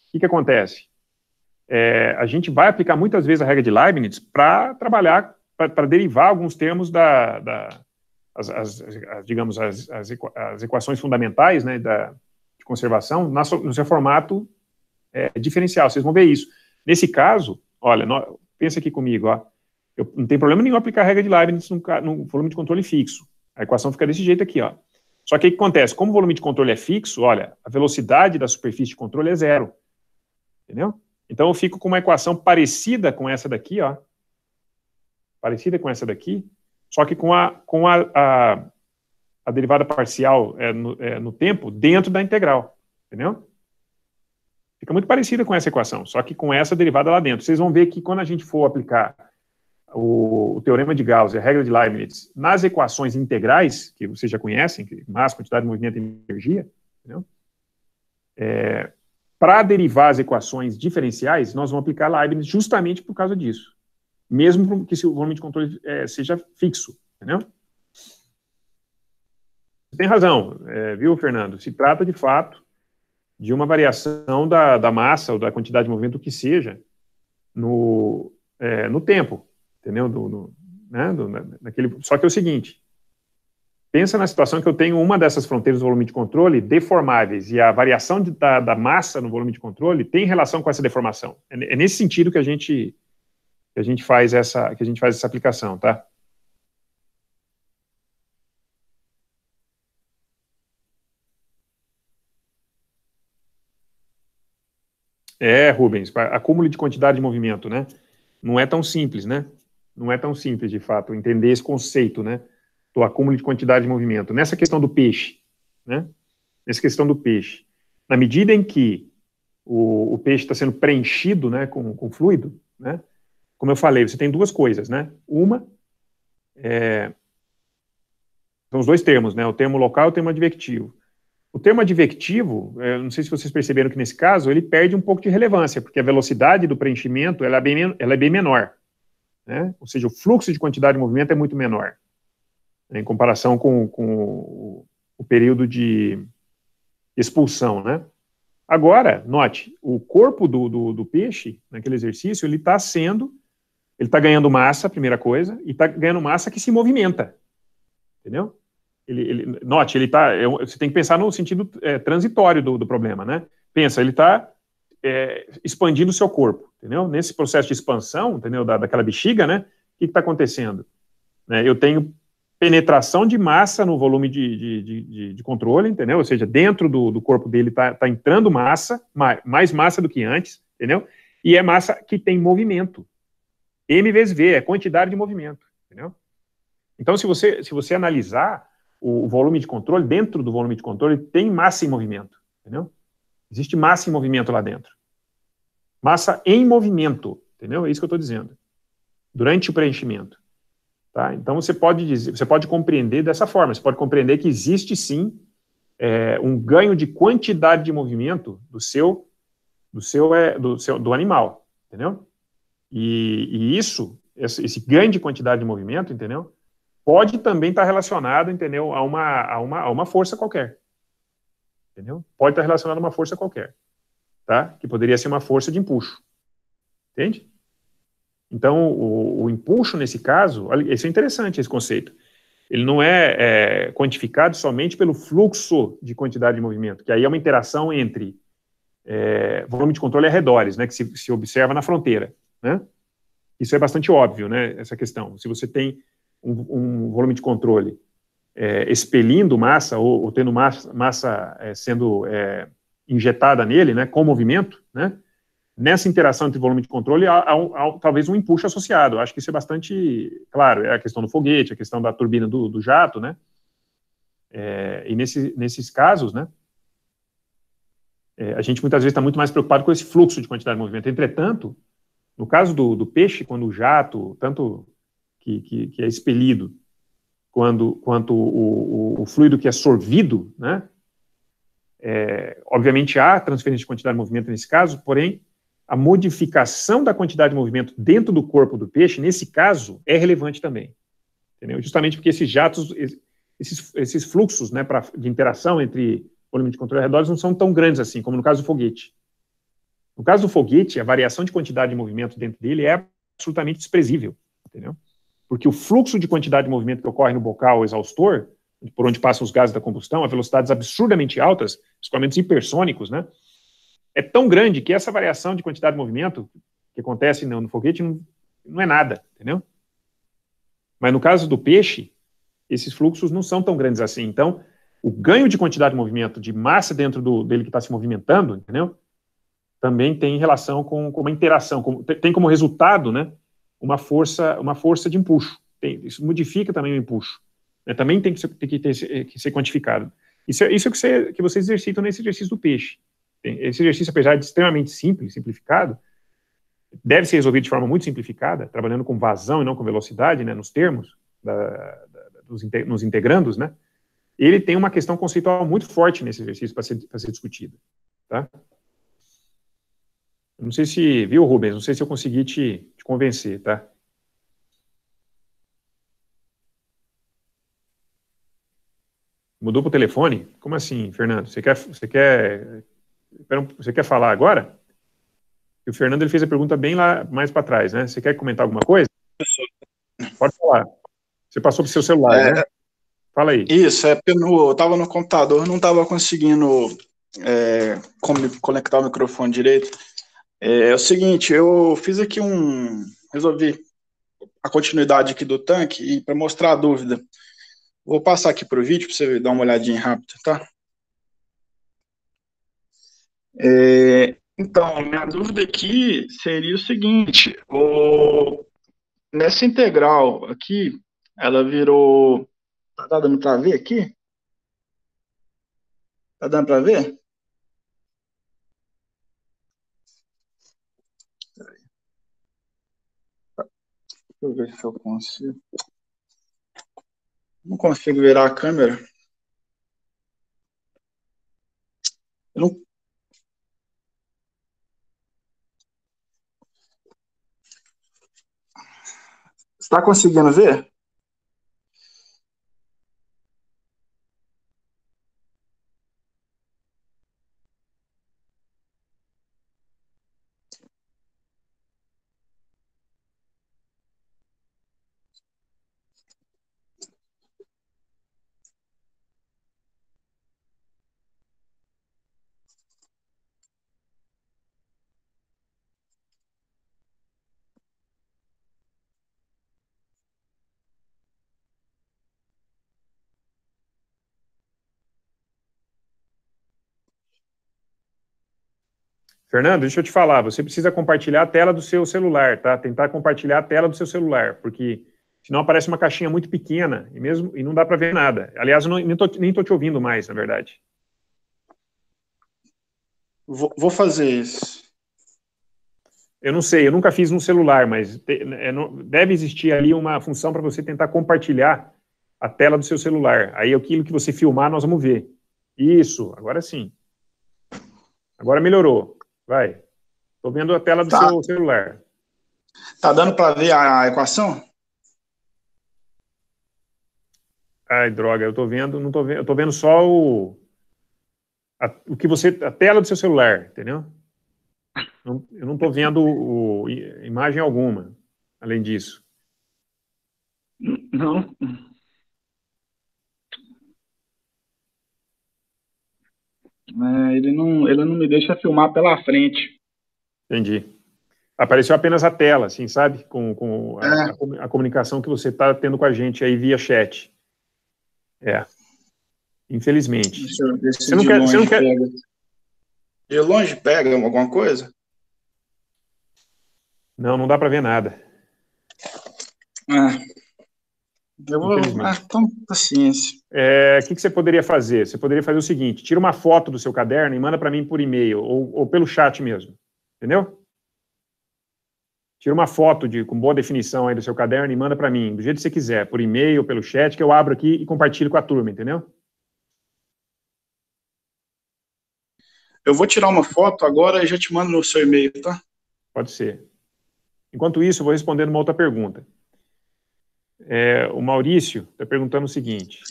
O que, que acontece? É, a gente vai aplicar muitas vezes a regra de Leibniz para trabalhar, para derivar alguns termos da, da as, as, as, digamos, as, equações fundamentais né, da, de conservação na, no seu formato é, diferencial, vocês vão ver isso. Nesse caso, olha, no, pensa aqui comigo, ó, eu, não tem problema nenhum aplicar a regra de Leibniz num, volume de controle fixo. A equação fica desse jeito aqui, ó. Só que o que acontece? Como o volume de controle é fixo, olha, a velocidade da superfície de controle é zero. Entendeu? Então eu fico com uma equação parecida com essa daqui, ó. Parecida com essa daqui, só que com a, com a, a, a derivada parcial é, no, é, no tempo dentro da integral. Entendeu? Fica muito parecida com essa equação, só que com essa derivada lá dentro. Vocês vão ver que quando a gente for aplicar o, o teorema de Gauss e a regra de Leibniz nas equações integrais, que vocês já conhecem, que massa, quantidade, movimento e energia, é, para derivar as equações diferenciais, nós vamos aplicar Leibniz justamente por causa disso. Mesmo que o volume de controle é, seja fixo, entendeu? Você tem razão, é, viu, Fernando? Se trata de fato de uma variação da, da massa ou da quantidade de movimento, que seja, no, é, no tempo, entendeu? Do, né? do, naquele, só que é o seguinte, pensa na situação que eu tenho uma dessas fronteiras do volume de controle deformáveis e a variação de, da, da massa no volume de controle tem relação com essa deformação. É, é nesse sentido que a gente que a gente faz essa que a gente faz essa aplicação, tá? É, Rubens, acúmulo de quantidade de movimento, né? Não é tão simples, né? Não é tão simples, de fato, entender esse conceito, né? Do acúmulo de quantidade de movimento. Nessa questão do peixe, né? Nessa questão do peixe. Na medida em que o, o peixe está sendo preenchido, né, com, com fluido, né? Como eu falei, você tem duas coisas, né? Uma é, são os dois termos, né? O termo local e o termo advectivo. O termo advectivo, é, não sei se vocês perceberam que nesse caso, ele perde um pouco de relevância, porque a velocidade do preenchimento ela é, bem, ela é bem menor. Né? Ou seja, o fluxo de quantidade de movimento é muito menor, né? em comparação com, com o período de expulsão. Né? Agora, note, o corpo do, do, do peixe, naquele exercício, ele está sendo, ele está ganhando massa, primeira coisa, e está ganhando massa que se movimenta. Entendeu? ele, ele, note, ele está. É, você tem que pensar no sentido é, transitório do, do, problema, né? Pensa, ele está é, expandindo o seu corpo, entendeu? Nesse processo de expansão, entendeu? Da, daquela bexiga, né? O que está acontecendo? Né? Eu tenho penetração de massa no volume de, de, de, de controle, entendeu? Ou seja, dentro do, do corpo dele está tá entrando massa, mais, mais massa do que antes, entendeu? E é massa que tem movimento. M vezes V é quantidade de movimento, entendeu? Então, se você, se você analisar o volume de controle, dentro do volume de controle, tem massa em movimento, entendeu? Existe massa em movimento lá dentro. Massa em movimento, entendeu? É isso que eu estou dizendo. Durante o preenchimento. Tá? Então você pode dizer, você pode compreender dessa forma, você pode compreender que existe sim é, um ganho de quantidade de movimento do seu do seu é do seu do animal, entendeu? E, e isso esse, esse ganho de quantidade de movimento, entendeu? pode também estar tá relacionado, entendeu, a uma, a, uma, a uma força qualquer. Entendeu? Pode estar tá relacionado a uma força qualquer, tá? Que poderia ser uma força de empuxo. Entende? Então, o, o empuxo, nesse caso, isso é interessante, esse conceito. Ele não é, é quantificado somente pelo fluxo de quantidade de movimento, que aí é uma interação entre é, volume de controle e arredores, né, que se, se, observa na fronteira. Né? Isso é bastante óbvio, né, essa questão. Se você tem um, um volume de controle é, expelindo massa ou, ou tendo massa, massa é, sendo é, injetada nele, né, com movimento, né, nessa interação entre volume de controle há, há, há talvez um empuxo associado. acho que isso é bastante claro. É a questão do foguete, a questão da turbina do, do jato, né? É, e nesse, nesses casos, né? É, a gente muitas vezes está muito mais preocupado com esse fluxo de quantidade de movimento. Entretanto, no caso do, do peixe, quando o jato, tanto que, que, que é expelido, quando, quanto o, o, o, fluido que é sorvido, né? É, obviamente há transferência de quantidade de movimento nesse caso, porém a modificação da quantidade de movimento dentro do corpo do peixe, nesse caso, é relevante também. Entendeu? Justamente porque esses jatos, esses, esses fluxos né, pra, de interação entre volume de controle arredores não são tão grandes assim, como no caso do foguete. No caso do foguete, a variação de quantidade de movimento dentro dele é absolutamente desprezível. Entendeu? porque o fluxo de quantidade de movimento que ocorre no bocal exaustor, por onde passam os gases da combustão, a velocidades absurdamente altas, principalmente hipersônicos, né, é tão grande que essa variação de quantidade de movimento que acontece no, no foguete não, não é nada, entendeu? Mas no caso do peixe, esses fluxos não são tão grandes assim. Então, o ganho de quantidade de movimento, de massa dentro do, dele que está se movimentando, entendeu? Também tem relação com, com uma interação, com, tem como resultado, né, uma força, uma força de empuxo. Tem, isso modifica também o empuxo. Né? Também tem que ser, tem que ter, que ser quantificado. Isso é, isso é que, você, que vocês exercitam nesse exercício do peixe. Esse exercício, apesar de extremamente simples, simplificado, deve ser resolvido de forma muito simplificada, trabalhando com vazão e não com velocidade, né, nos termos, da, da, dos, nos integrandos, né? Ele tem uma questão conceitual muito forte nesse exercício para ser, ser discutida, tá? Não sei se, viu, Rubens? Não sei se eu consegui te, convenci, tá? Mudou para o telefone? Como assim, Fernando? Você quer, você quer, você quer falar agora? o Fernando ele fez a pergunta bem lá mais para trás, né? Você quer comentar alguma coisa? Pode falar. Você passou para o seu celular, é, né? Fala aí. Isso, é pelo, eu estava no computador, não estava conseguindo é, conectar o microfone direito. É, é, o seguinte, eu fiz aqui um. Resolvi a continuidade aqui do tanque e para mostrar a dúvida. Vou passar aqui para o vídeo para você dar uma olhadinha rápida, tá? É, então, minha dúvida aqui seria o seguinte: o, nessa integral aqui, ela virou. Tá dando para ver aqui? Tá dando para ver? Deixa eu ver se eu consigo. Não consigo virar a câmera. Eu não... Está conseguindo ver? Fernando, deixa eu te falar, você precisa compartilhar a tela do seu celular, tá? Tentar compartilhar a tela do seu celular, porque senão aparece uma caixinha muito pequena e mesmo e não dá para ver nada. Aliás, eu não, nem, tô, nem tô te ouvindo mais, na verdade. Vou, vou fazer isso. Eu não sei, eu nunca fiz no celular, mas te, é, não, deve existir ali uma função para você tentar compartilhar a tela do seu celular. Aí aquilo que você filmar, nós vamos ver. Isso, agora sim. Agora melhorou. Vai. Estou vendo a tela do tá. seu celular. Tá dando para ver a equação? Ai, droga, eu estou vendo, não tô vendo, eu estou vendo só o a, o que você a tela do seu celular, entendeu? eu não estou vendo o, imagem alguma além disso. Não. É, ele, não, ele não me deixa filmar pela frente. Entendi. Apareceu apenas a tela, assim, sabe? Com, com a, é. a comunicação que você está tendo com a gente aí via chat. É. Infelizmente. você não quer. Você não quer... Pega. De longe pega alguma coisa? Não, não dá para ver nada. Ah. Eu acho tão paciência. É, o que, que, você poderia fazer? Você poderia fazer o seguinte: tira uma foto do seu caderno e manda para mim por e-mail ou, ou, pelo chat mesmo. Entendeu? Tira uma foto de, com boa definição aí do seu caderno e manda para mim, do jeito que você quiser, por e-mail, pelo chat, que eu abro aqui e compartilho com a turma, entendeu? Eu vou tirar uma foto agora e já te mando no seu e-mail, tá? Pode ser. Enquanto isso, eu vou respondendo uma outra pergunta. É, o Maurício está perguntando o seguinte.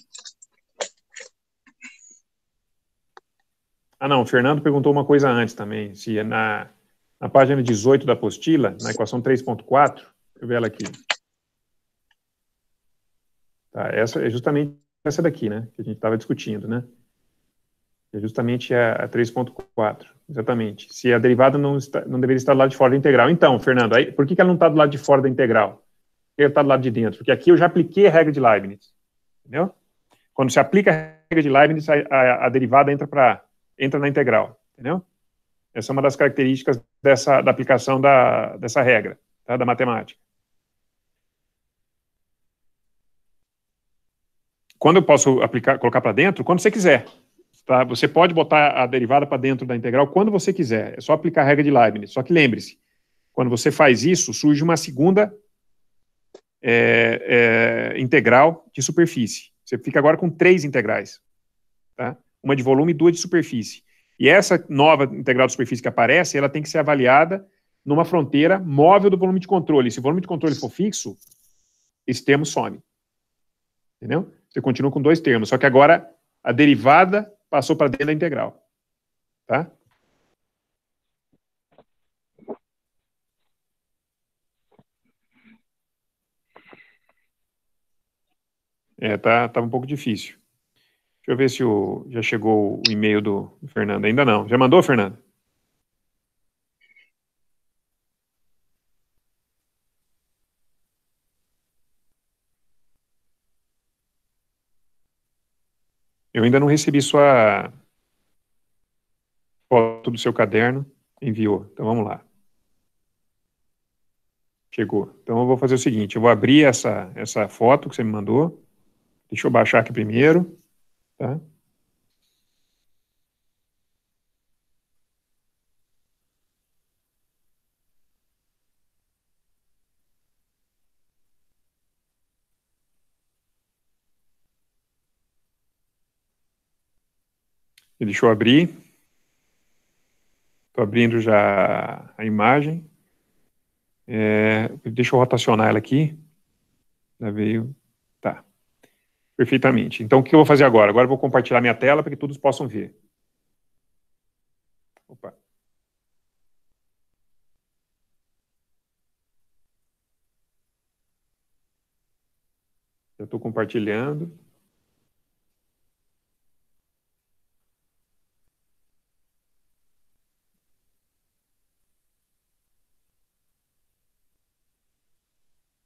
Ah, não, o Fernando perguntou uma coisa antes também. Se é na, na página 18 da apostila, na equação 3.4, deixa eu ver ela aqui. Tá, essa é justamente essa daqui, né? Que a gente estava discutindo, né? É justamente a, a 3.4, exatamente. Se a derivada não, está, não deveria estar do lado de fora da integral. Então, Fernando, aí, por que, que ela não está do lado de fora da integral? ele está do lado de dentro, porque aqui eu já apliquei a regra de Leibniz, entendeu? Quando se aplica a regra de Leibniz, a, a, a derivada entra, pra, entra na integral, entendeu? Essa é uma das características dessa, da aplicação da, dessa regra, tá? da matemática. Quando eu posso aplicar, colocar para dentro? Quando você quiser. Tá? Você pode botar a derivada para dentro da integral quando você quiser. É só aplicar a regra de Leibniz. Só que lembre-se, quando você faz isso, surge uma segunda é, é, integral de superfície. Você fica agora com três integrais, tá? Uma de volume e duas de superfície. E essa nova integral de superfície que aparece, ela tem que ser avaliada numa fronteira móvel do volume de controle. Se o volume de controle for fixo, esse termo some. Entendeu? Você continua com dois termos, só que agora a derivada passou para dentro da integral. Tá? É, tá, tá um pouco difícil. Deixa eu ver se o, já chegou o e-mail do, Fernando. Ainda não. Já mandou, Fernando? Eu ainda não recebi sua foto do seu caderno. Enviou. Então vamos lá. Chegou. Então eu vou fazer o seguinte: eu vou abrir essa, essa foto que você me mandou. Deixa eu baixar aqui primeiro. Tá? E deixa eu abrir. Estou abrindo já a imagem. É, deixa eu rotacionar ela aqui. Já veio Perfeitamente. Então, o que eu vou fazer agora? Agora eu vou compartilhar minha tela para que todos possam ver. Opa. Eu estou compartilhando.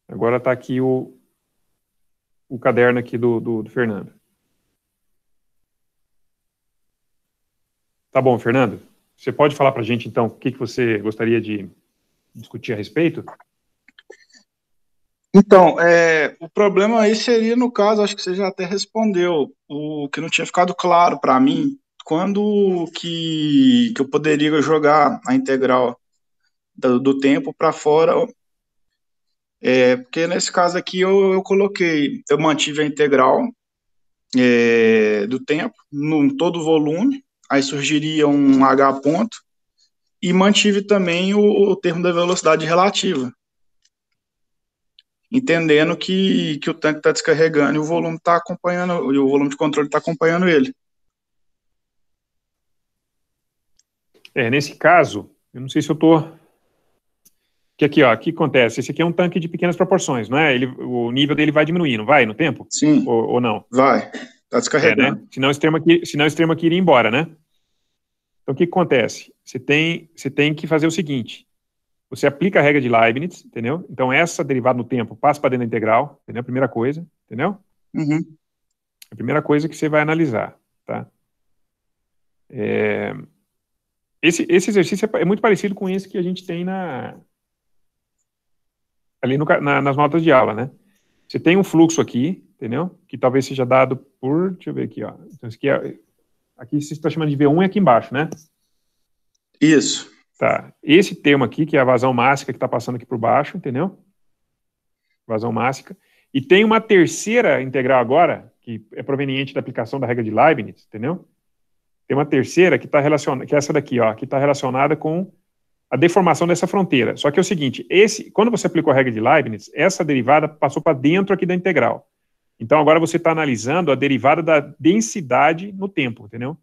Agora está aqui o, o caderno aqui do, do, do Fernando. Tá bom, Fernando. Você pode falar para a gente, então, o que, que você gostaria de discutir a respeito? Então, é, o problema aí seria, no caso, acho que você já até respondeu, o que não tinha ficado claro para mim, quando que, que eu poderia jogar a integral do, do tempo para fora é, porque nesse caso aqui eu, eu coloquei, eu mantive a integral é, do tempo, num todo o volume, aí surgiria um H ponto, e mantive também o, o termo da velocidade relativa, entendendo que, que o tanque está descarregando e o volume está acompanhando, e o volume de controle está acompanhando ele. É, nesse caso, eu não sei se eu estou que aqui, ó, o que acontece? Esse aqui é um tanque de pequenas proporções, não é? Ele, o nível dele vai diminuindo, vai no tempo? Sim. Ou, ou não? Vai. Tá descarregando. É, né? Senão o extremo aqui, senão o extremo aqui iria embora, né? Então, o que, que acontece? Você tem, você tem que fazer o seguinte. Você aplica a regra de Leibniz, entendeu? Então, essa derivada no tempo passa para dentro da integral, entendeu? Primeira coisa, entendeu? Uhum. A primeira coisa que você vai analisar, tá? É... Esse, esse exercício é, é muito parecido com esse que a gente tem na, ali no, na, nas notas de aula, né? Você tem um fluxo aqui, entendeu? Que talvez seja dado por, deixa eu ver aqui, ó. Então, aqui, é, aqui você está chamando de V1 e é aqui embaixo, né? Isso. Tá. Esse tema aqui, que é a vazão mássica que está passando aqui por baixo, entendeu? Vazão mássica. E tem uma terceira integral agora, que é proveniente da aplicação da regra de Leibniz, entendeu? Tem uma terceira que está relacionada, que é essa daqui, ó, que está relacionada com a deformação dessa fronteira. Só que é o seguinte, esse, quando você aplicou a regra de Leibniz, essa derivada passou para dentro aqui da integral. Então agora você está analisando a derivada da densidade no tempo, entendeu?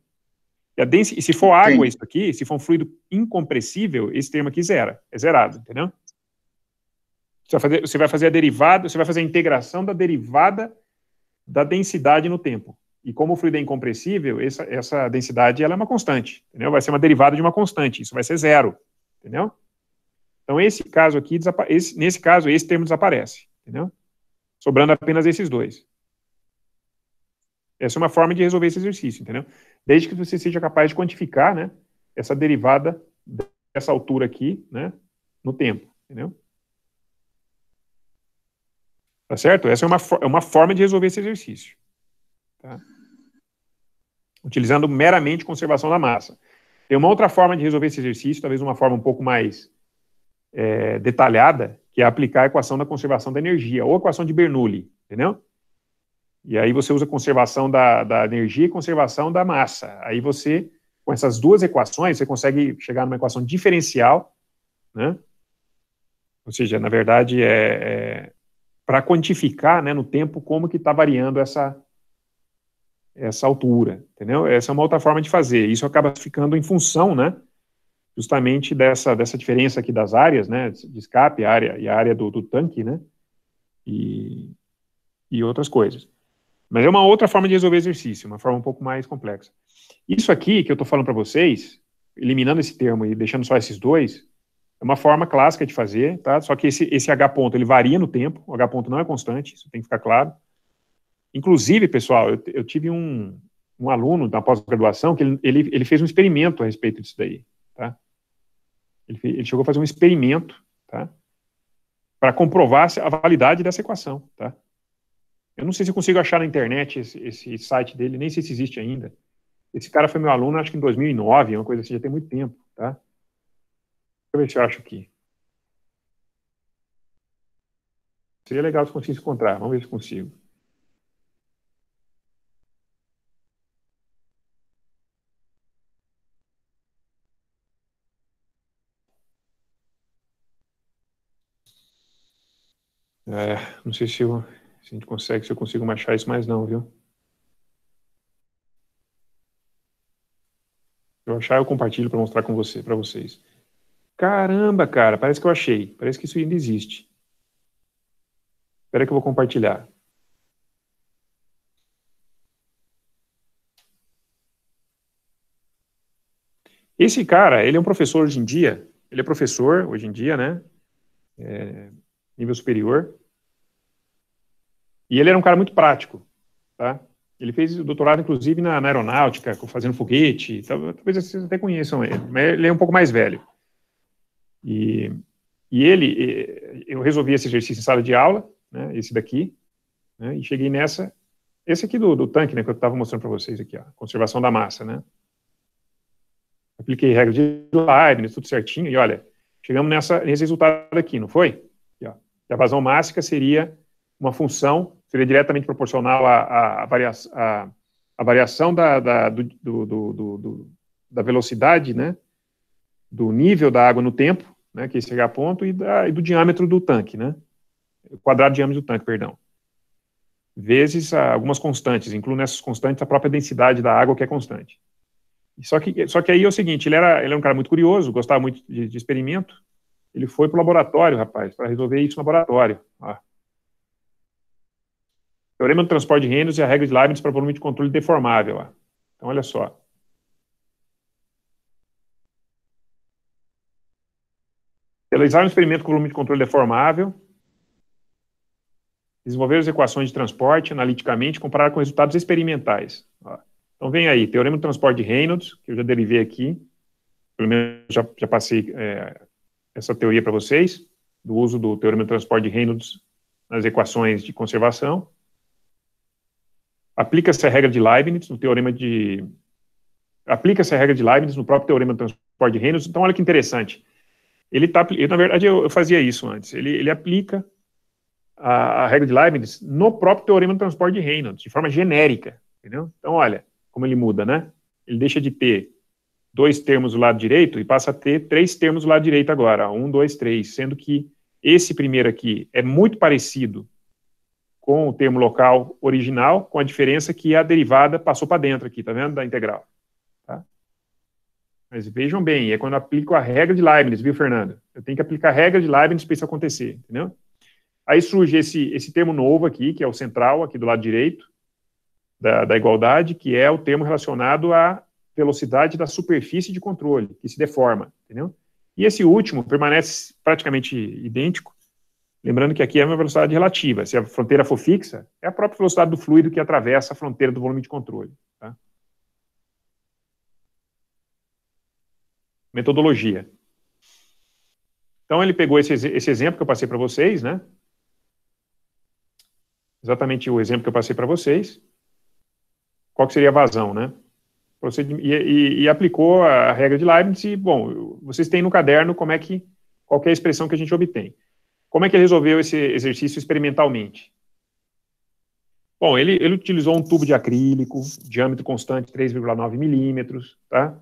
E, e se for água isso aqui, se for um fluido incompressível, esse termo aqui zera, é zerado, entendeu? Você vai, fazer, você vai fazer a derivada, você vai fazer a integração da derivada da densidade no tempo. E como o fluido é incompressível, essa, essa densidade ela é uma constante, entendeu? Vai ser uma derivada de uma constante, isso vai ser zero entendeu? Então, esse caso aqui, esse, nesse caso, esse termo desaparece, entendeu? Sobrando apenas esses dois. Essa é uma forma de resolver esse exercício, entendeu? Desde que você seja capaz de quantificar, né, essa derivada dessa altura aqui, né, no tempo, entendeu? Tá certo? Essa é uma, é uma forma de resolver esse exercício. Tá? Utilizando meramente conservação da massa. Tem uma outra forma de resolver esse exercício, talvez uma forma um pouco mais é, detalhada, que é aplicar a equação da conservação da energia, ou a equação de Bernoulli, entendeu? E aí você usa a conservação da, da energia e conservação da massa. Aí você, com essas duas equações, você consegue chegar numa equação diferencial, né? Ou seja, na verdade, é, é para quantificar né, no tempo como que está variando essa, essa altura, entendeu? Essa é uma outra forma de fazer. Isso acaba ficando em função, né, justamente dessa, dessa diferença aqui das áreas, né, de escape, a área e a área do, do tanque, né, e, e outras coisas. Mas é uma outra forma de resolver exercício, uma forma um pouco mais complexa. Isso aqui que eu estou falando para vocês, eliminando esse termo e deixando só esses dois, é uma forma clássica de fazer, tá? Só que esse, esse H ponto, ele varia no tempo, o H ponto não é constante, isso tem que ficar claro. Inclusive, pessoal, eu, eu tive um, um aluno da pós-graduação que ele, ele, ele, fez um experimento a respeito disso daí, tá? Ele, ele chegou a fazer um experimento, tá? Para comprovar a validade dessa equação, tá? Eu não sei se eu consigo achar na internet esse, esse, site dele, nem sei se existe ainda. Esse cara foi meu aluno, acho que em 2009, uma coisa assim, já tem muito tempo, tá? Deixa eu ver se eu acho aqui. Seria legal se eu conseguisse encontrar, vamos ver se consigo. É, não sei se, eu, se a gente consegue, se eu consigo machar isso mais não, viu? Se eu achar, eu compartilho para mostrar com você, para vocês. Caramba, cara, parece que eu achei. Parece que isso ainda existe. Espera que eu vou compartilhar. Esse cara, ele é um professor hoje em dia. Ele é professor hoje em dia, né? É, nível superior. E ele era um cara muito prático, tá? Ele fez o doutorado, inclusive, na, na aeronáutica, fazendo foguete, talvez vocês até conheçam ele, mas ele é um pouco mais velho. E, e ele, eu resolvi esse exercício em sala de aula, né, esse daqui, né, e cheguei nessa, esse aqui do, do tanque, né, que eu estava mostrando para vocês aqui, ó, conservação da massa, né. Apliquei regra de Leibniz, tudo certinho, e olha, chegamos nessa, nesse resultado aqui, não foi? E a vazão mássica seria uma função, seria diretamente proporcional à, à, à, à, à variação da, da, do, do, do, do, da velocidade, né, do nível da água no tempo, né, que é esse ponto e, da, e do diâmetro do tanque, né, quadrado de diâmetro do tanque, perdão, vezes algumas constantes, incluindo nessas constantes a própria densidade da água, que é constante. Só que, só que aí é o seguinte, ele era, ele era um cara muito curioso, gostava muito de, de experimento, ele foi para o laboratório, rapaz, para resolver isso no laboratório. Ó. Teorema do transporte de Reynolds e a regra de Leibniz para volume de controle deformável. Ó. Então, olha só. Realizar um experimento com volume de controle deformável. Desenvolver as equações de transporte analiticamente, comparar com resultados experimentais. Ó. Então, vem aí, Teorema do transporte de Reynolds, que eu já derivei aqui. Pelo menos já, já passei é, essa teoria para vocês, do uso do teorema do transporte de Reynolds nas equações de conservação. Aplica-se a regra de Leibniz no teorema de... Aplica-se a regra de Leibniz no próprio teorema do transporte de Reynolds. Então, olha que interessante. Ele tá, eu, na verdade, eu, eu, fazia isso antes. Ele, ele aplica a, a, regra de Leibniz no próprio teorema do transporte de Reynolds, de forma genérica, entendeu? Então, olha como ele muda, né? Ele deixa de ter dois termos do lado direito e passa a ter três termos do lado direito agora, um, dois, três, sendo que esse primeiro aqui é muito parecido com o termo local original, com a diferença que a derivada passou para dentro aqui, tá vendo, da integral. Tá? Mas vejam bem, é quando eu aplico a regra de Leibniz, viu, Fernando? Eu tenho que aplicar a regra de Leibniz para isso acontecer, entendeu? Aí surge esse, esse termo novo aqui, que é o central, aqui do lado direito, da, da igualdade, que é o termo relacionado a velocidade da superfície de controle, que se deforma, entendeu? E esse último permanece praticamente idêntico, lembrando que aqui é uma velocidade relativa, se a fronteira for fixa, é a própria velocidade do fluido que atravessa a fronteira do volume de controle. Tá? Metodologia. Então ele pegou esse, esse exemplo que eu passei para vocês, né? Exatamente o exemplo que eu passei para vocês. Qual que seria a vazão, né? E, e, e, aplicou a regra de Leibniz e, bom, vocês têm no caderno como é que, qual que é a expressão que a gente obtém. Como é que ele resolveu esse exercício experimentalmente? Bom, ele, ele utilizou um tubo de acrílico, diâmetro constante 3,9 milímetros, tá?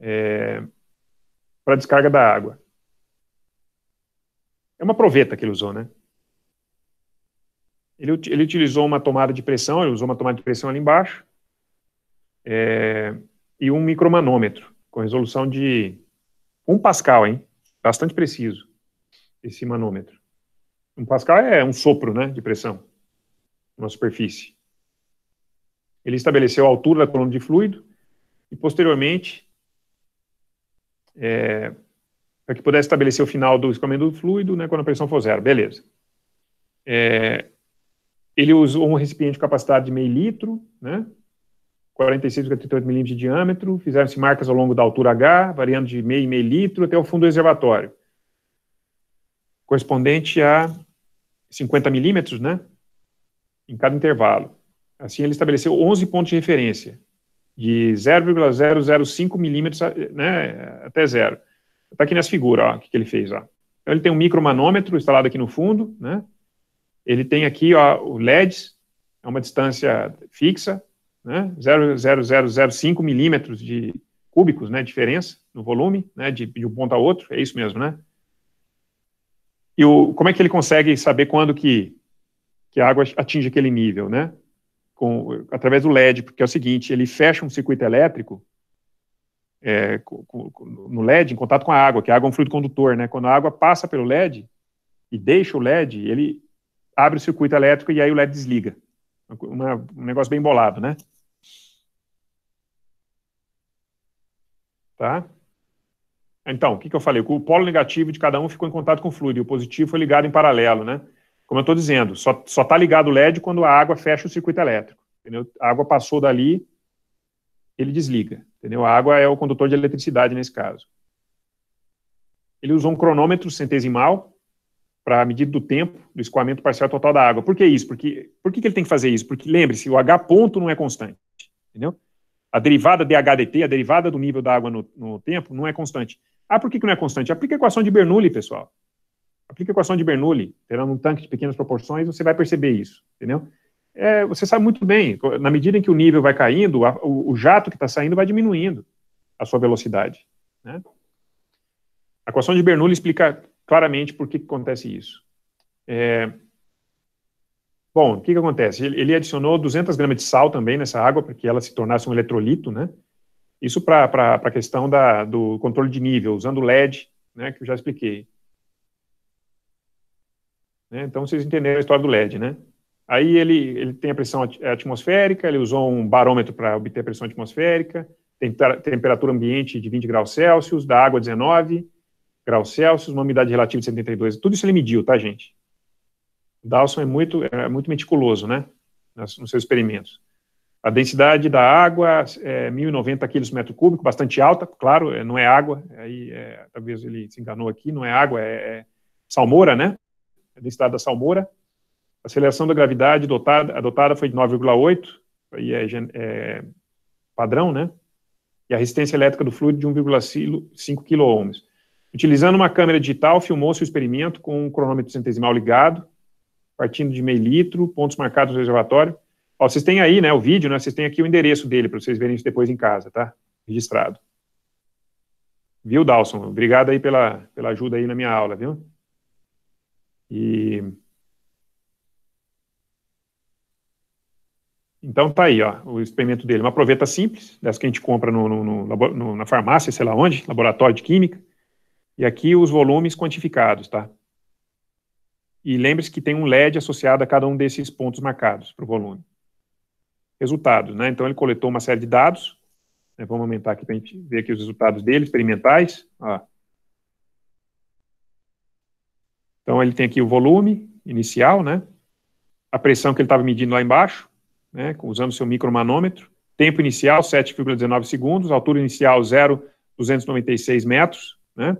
É, para descarga da água. É uma proveta que ele usou, né? Ele, ele utilizou uma tomada de pressão, ele usou uma tomada de pressão ali embaixo, é, e um micromanômetro com resolução de 1 pascal, hein? Bastante preciso esse manômetro. 1 pascal é um sopro, né, de pressão na superfície. Ele estabeleceu a altura da coluna de fluido e posteriormente é, para que pudesse estabelecer o final do escoamento do fluido, né, quando a pressão for zero. Beleza. É, ele usou um recipiente de capacidade de meio litro, né, 46 a 38 milímetros de diâmetro, fizeram-se marcas ao longo da altura H, variando de meio e meio litro até o fundo do reservatório, correspondente a 50 milímetros, né, em cada intervalo. Assim, ele estabeleceu 11 pontos de referência, de 0,005 milímetros né, até zero. Está aqui nessa figura, o que, que, ele fez. Ó. Então, ele tem um micromanômetro instalado aqui no fundo, né, ele tem aqui ó, o LEDs, é uma distância fixa, né, 0,0005 milímetros de cúbicos, né, diferença no volume, né, de, de um ponto a outro, é isso mesmo, né? E o, como é que ele consegue saber quando que, que a água atinge aquele nível, né? Com, através do LED, porque é o seguinte, ele fecha um circuito elétrico é, com, com, no LED em contato com a água, que a água é um fluido condutor, né? Quando a água passa pelo LED e deixa o LED, ele abre o circuito elétrico e aí o LED desliga. Uma, um negócio bem bolado, né? Tá? Então, o que, que eu falei? O polo negativo de cada um ficou em contato com o fluido e o positivo foi ligado em paralelo, né? Como eu estou dizendo, só está ligado o LED quando a água fecha o circuito elétrico. Entendeu? A água passou dali, ele desliga. Entendeu? A água é o condutor de eletricidade nesse caso. Ele usou um cronômetro centesimal para a medida do tempo do escoamento parcial total da água. Por que isso? Porque, por que, que ele tem que fazer isso? Porque, lembre-se, o H ponto não é constante. Entendeu? a derivada dH/dt, a derivada do nível da água no, no tempo, não é constante. Ah, por que, que não é constante? Aplica a equação de Bernoulli, pessoal. Aplica a equação de Bernoulli, terá um tanque de pequenas proporções, você vai perceber isso, entendeu? É, você sabe muito bem, na medida em que o nível vai caindo, a, o, o, jato que está saindo vai diminuindo a sua velocidade. Né? A equação de Bernoulli explica claramente por que, que acontece isso. É, Bom, o que, que acontece? Ele adicionou 200 gramas de sal também nessa água, para que ela se tornasse um eletrolito, né? Isso para a questão da, do controle de nível, usando LED, né, que eu já expliquei. Né, então, vocês entenderam a história do LED, né? Aí ele, ele tem a pressão atmosférica, ele usou um barômetro para obter a pressão atmosférica, tem temperatura ambiente de 20 graus Celsius, da água 19 graus Celsius, uma umidade relativa de 72. Tudo isso ele mediu, tá, gente? Dawson é muito, é muito meticuloso, né? Nos, nos seus experimentos. A densidade da água é 1.090 quilos por metro cúbico, bastante alta, claro, é, não é água, aí é, talvez ele se enganou aqui, não é água, é, é salmoura, né? A densidade da salmoura. A aceleração da gravidade adotada foi de 9,8, aí é, é, padrão, né? E a resistência elétrica do fluido de 1,5 kOhms. Utilizando uma câmera digital, filmou-se o experimento com um cronômetro centesimal ligado, partindo de meio litro, pontos marcados no reservatório. Ó, vocês têm aí, né, o vídeo, né, vocês têm aqui o endereço dele para vocês verem isso depois em casa, tá? Registrado. Viu, Dalson? Obrigado aí pela, pela ajuda aí na minha aula, viu? E... Então tá aí, ó, o experimento dele. Uma proveta simples, dessa que a gente compra no, no, no, na farmácia, sei lá onde, laboratório de química. E aqui os volumes quantificados, tá? E lembre-se que tem um LED associado a cada um desses pontos marcados para o volume. Resultados, né? Então ele coletou uma série de dados. Né? Vamos aumentar aqui para a gente ver aqui os resultados dele, experimentais. Ó. Então ele tem aqui o volume inicial, né? A pressão que ele estava medindo lá embaixo, né? Usando seu micromanômetro. Tempo inicial 7,19 segundos, altura inicial 0,296 metros, né?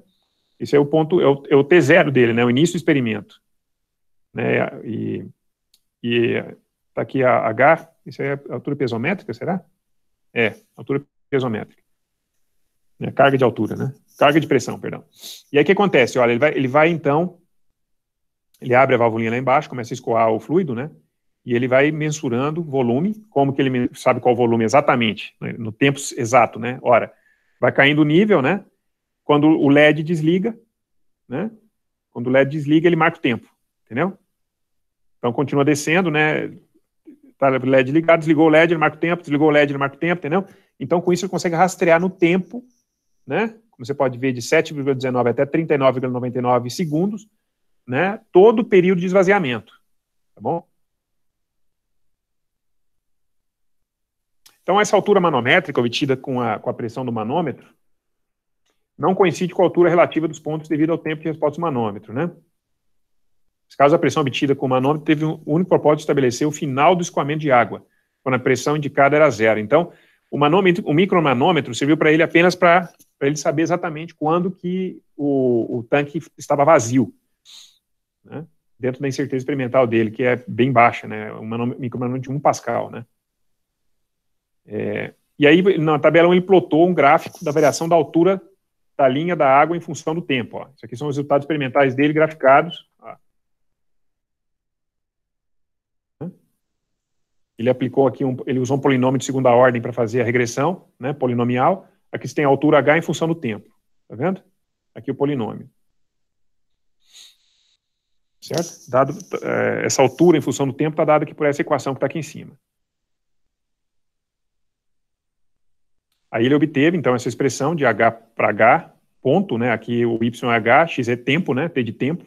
Esse é o ponto, é o, é o T0 dele, né? O início do experimento né? E está aqui a H, isso é altura pesométrica, será? É, altura pesométrica. Né? Carga de altura, né? Carga de pressão, perdão. E aí o que acontece? Olha, ele vai, ele vai então, ele abre a valvulinha lá embaixo, começa a escoar o fluido, né? E ele vai mensurando volume, como que ele sabe qual volume exatamente, né? no tempo exato, né? Ora, vai caindo o nível, né? Quando o LED desliga, né? Quando o LED desliga, ele marca o tempo, entendeu? Então continua descendo, né? Tá LED ligado, desligou o LED, ele marca o tempo, desligou o LED, ele marca o tempo, entendeu? Então com isso ele consegue rastrear no tempo, né? Como você pode ver, de 7,19 até 39,99 segundos, né? Todo o período de esvaziamento, tá bom? Então, essa altura manométrica obtida com a, com a pressão do manômetro não coincide com a altura relativa dos pontos devido ao tempo de resposta do manômetro, né? Nesse caso, a pressão obtida com o manômetro teve o um único propósito de estabelecer o final do escoamento de água, quando a pressão indicada era zero. Então, o, manômetro, o micromanômetro serviu para ele apenas para ele saber exatamente quando que o, o tanque estava vazio, né? dentro da incerteza experimental dele, que é bem baixa, né? um micromanômetro de 1 pascal. Né? É, e aí, na tabela 1, ele plotou um gráfico da variação da altura da linha da água em função do tempo. Ó. Isso aqui são os resultados experimentais dele graficados Ele aplicou aqui, um, ele usou um polinômio de segunda ordem para fazer a regressão, né, polinomial. Aqui você tem a altura h em função do tempo. Tá vendo? Aqui o polinômio. Certo? Dado, é, essa altura em função do tempo está dada aqui por essa equação que está aqui em cima. Aí ele obteve, então, essa expressão de h para h, ponto, né? Aqui o y é h, x é tempo, né? T de tempo.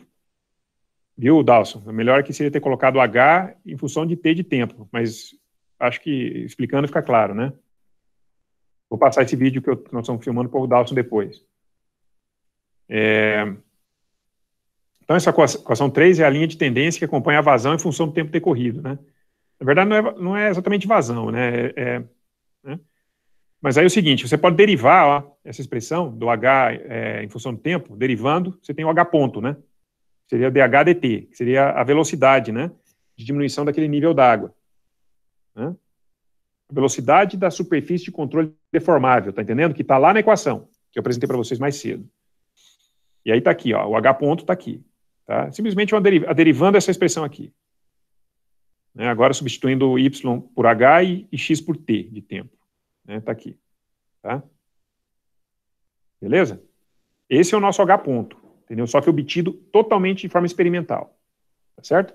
Viu, Dalson? É melhor que seria ter colocado H em função de T de tempo, mas acho que explicando fica claro, né? Vou passar esse vídeo que eu, nós estamos filmando para o Dalson depois. É... Então, essa equação 3 é a linha de tendência que acompanha a vazão em função do tempo decorrido, né? Na verdade, não é, não é exatamente vazão, né? É, é né? Mas aí é o seguinte, você pode derivar ó, essa expressão do H é, em função do tempo, derivando, você tem o H ponto, né? seria DHDT, que seria a velocidade né, de diminuição daquele nível d'água. Né? Velocidade da superfície de controle deformável, tá entendendo? Que está lá na equação, que eu apresentei para vocês mais cedo. E aí está aqui, ó, o H ponto está aqui. Tá? Simplesmente uma a derivando essa expressão aqui. Né? Agora substituindo Y por H e, e X por T de tempo. Está né? Tá aqui. Tá? Beleza? Esse é o nosso H ponto entendeu? Só que obtido totalmente de forma experimental, tá certo?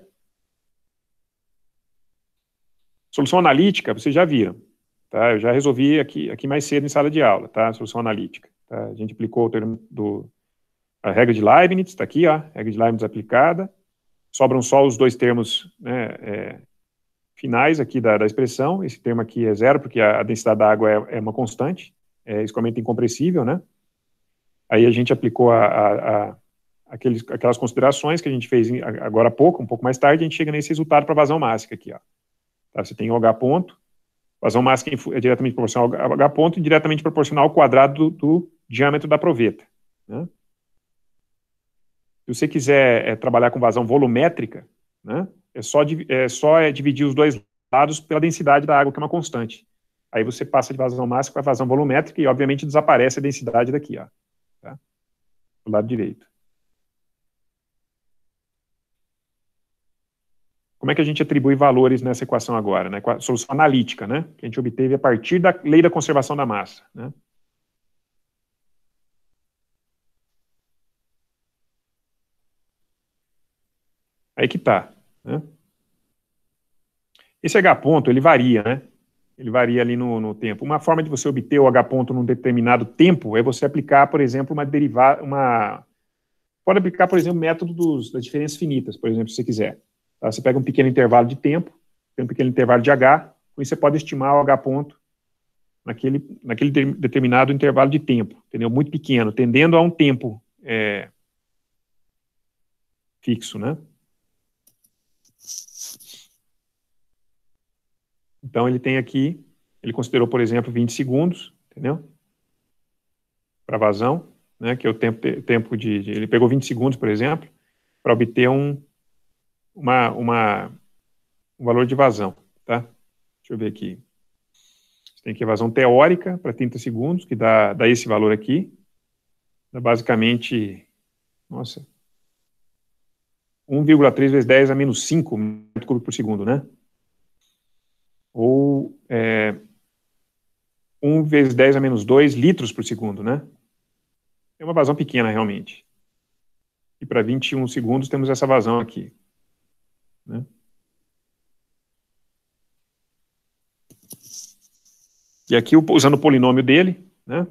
Solução analítica, vocês já viram, tá? Eu já resolvi aqui, aqui mais cedo em sala de aula, tá? Solução analítica, tá? A gente aplicou o termo do a regra de Leibniz, está aqui, ó, regra de Leibniz aplicada. Sobram só os dois termos né, é, finais aqui da, da, expressão. Esse termo aqui é zero, porque a, a densidade da água é, é, uma constante, é escoamento incompressível, né? Aí a gente aplicou a, a, a aqueles, aquelas considerações que a gente fez agora há pouco, um pouco mais tarde, a gente chega nesse resultado para vazão mássica aqui. Ó. Tá, você tem o H ponto, vazão mássica é diretamente proporcional ao H ponto e diretamente proporcional ao quadrado do, do diâmetro da proveta. Né? Se você quiser é, trabalhar com vazão volumétrica, né, é só, é, só é, dividir os dois lados pela densidade da água, que é uma constante. Aí você passa de vazão máxima para vazão volumétrica e, obviamente, desaparece a densidade daqui, ó, tá? do lado direito. como é que a gente atribui valores nessa equação agora, né? Com a solução analítica, né? Que a gente obteve a partir da lei da conservação da massa, né? Aí que tá, né? Esse H ponto, ele varia, né? Ele varia ali no, no tempo. Uma forma de você obter o H ponto num determinado tempo é você aplicar, por exemplo, uma derivada, uma... Pode aplicar, por exemplo, o método dos, das diferenças finitas, por exemplo, se você quiser. Ah, você pega um pequeno intervalo de tempo, tem um pequeno intervalo de H, com isso você pode estimar o H ponto naquele, naquele determinado intervalo de tempo, entendeu? Muito pequeno, tendendo a um tempo é, fixo, né? Então, ele tem aqui, ele considerou, por exemplo, 20 segundos, entendeu? Para vazão, né, que é o tempo, tempo de, de, Ele pegou 20 segundos, por exemplo, para obter um, uma, uma, um valor de vazão tá? Deixa eu ver aqui. Você tem que vazão teórica para 30 segundos, que dá, dá esse valor aqui. Dá basicamente, nossa, 1,3 vezes 10 a menos 5 metros por segundo, né? Ou é, 1 vezes 10 a menos 2 litros por segundo, né? É uma vazão pequena, realmente. E para 21 segundos temos essa vazão aqui. Né? E aqui, usando o polinômio dele, né,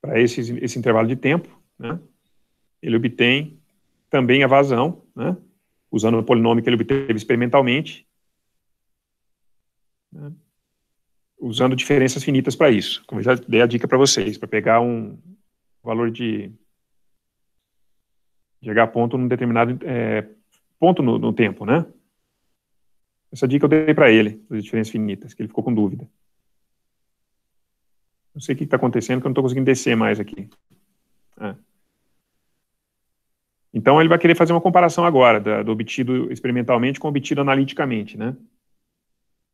para esse, esse intervalo de tempo, né, ele obtém também a vazão, né, usando o polinômio que ele obteve experimentalmente, né, usando diferenças finitas para isso. Como eu já dei a dica para vocês, para pegar um valor de, de H ponto num determinado é, ponto no, no tempo, né? Essa dica eu dei para ele, das diferenças finitas, que ele ficou com dúvida. Não sei o que está acontecendo, que eu não estou conseguindo descer mais aqui. É. Então, ele vai querer fazer uma comparação agora da, do obtido experimentalmente com o obtido analiticamente, né?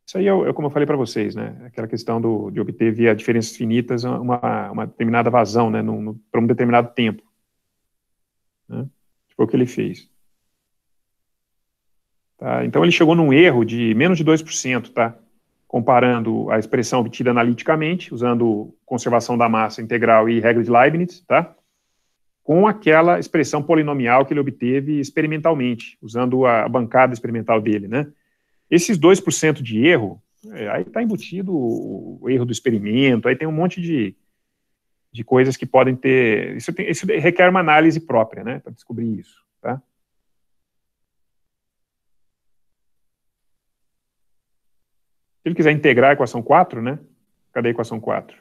Isso aí é, é como eu falei para vocês, né? Aquela questão do, de obter via diferenças finitas uma, uma determinada vazão, né? Para um determinado tempo. Né? Foi o que ele fez. Tá? Então, ele chegou num erro de menos de 2%, tá? comparando a expressão obtida analiticamente, usando conservação da massa integral e regra de Leibniz, tá? com aquela expressão polinomial que ele obteve experimentalmente, usando a bancada experimental dele. Né? Esses 2% de erro, é, aí está embutido o erro do experimento, aí tem um monte de, de coisas que podem ter. Isso, tem, isso requer uma análise própria, né, para descobrir isso. Se ele quiser integrar a equação 4, né? Cadê a equação 4?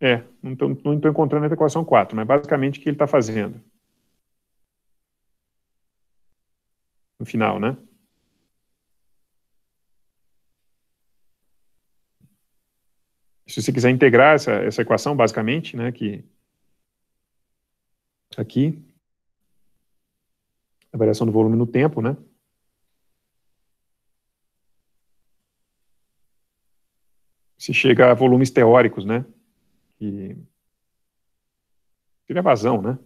É, não estou encontrando a equação 4, mas basicamente o que ele está fazendo? No final, né? Se você quiser integrar essa, essa equação, basicamente, né, que aqui. A variação do volume no tempo, né? Se chega a volumes teóricos, né? Que seria vazão, né?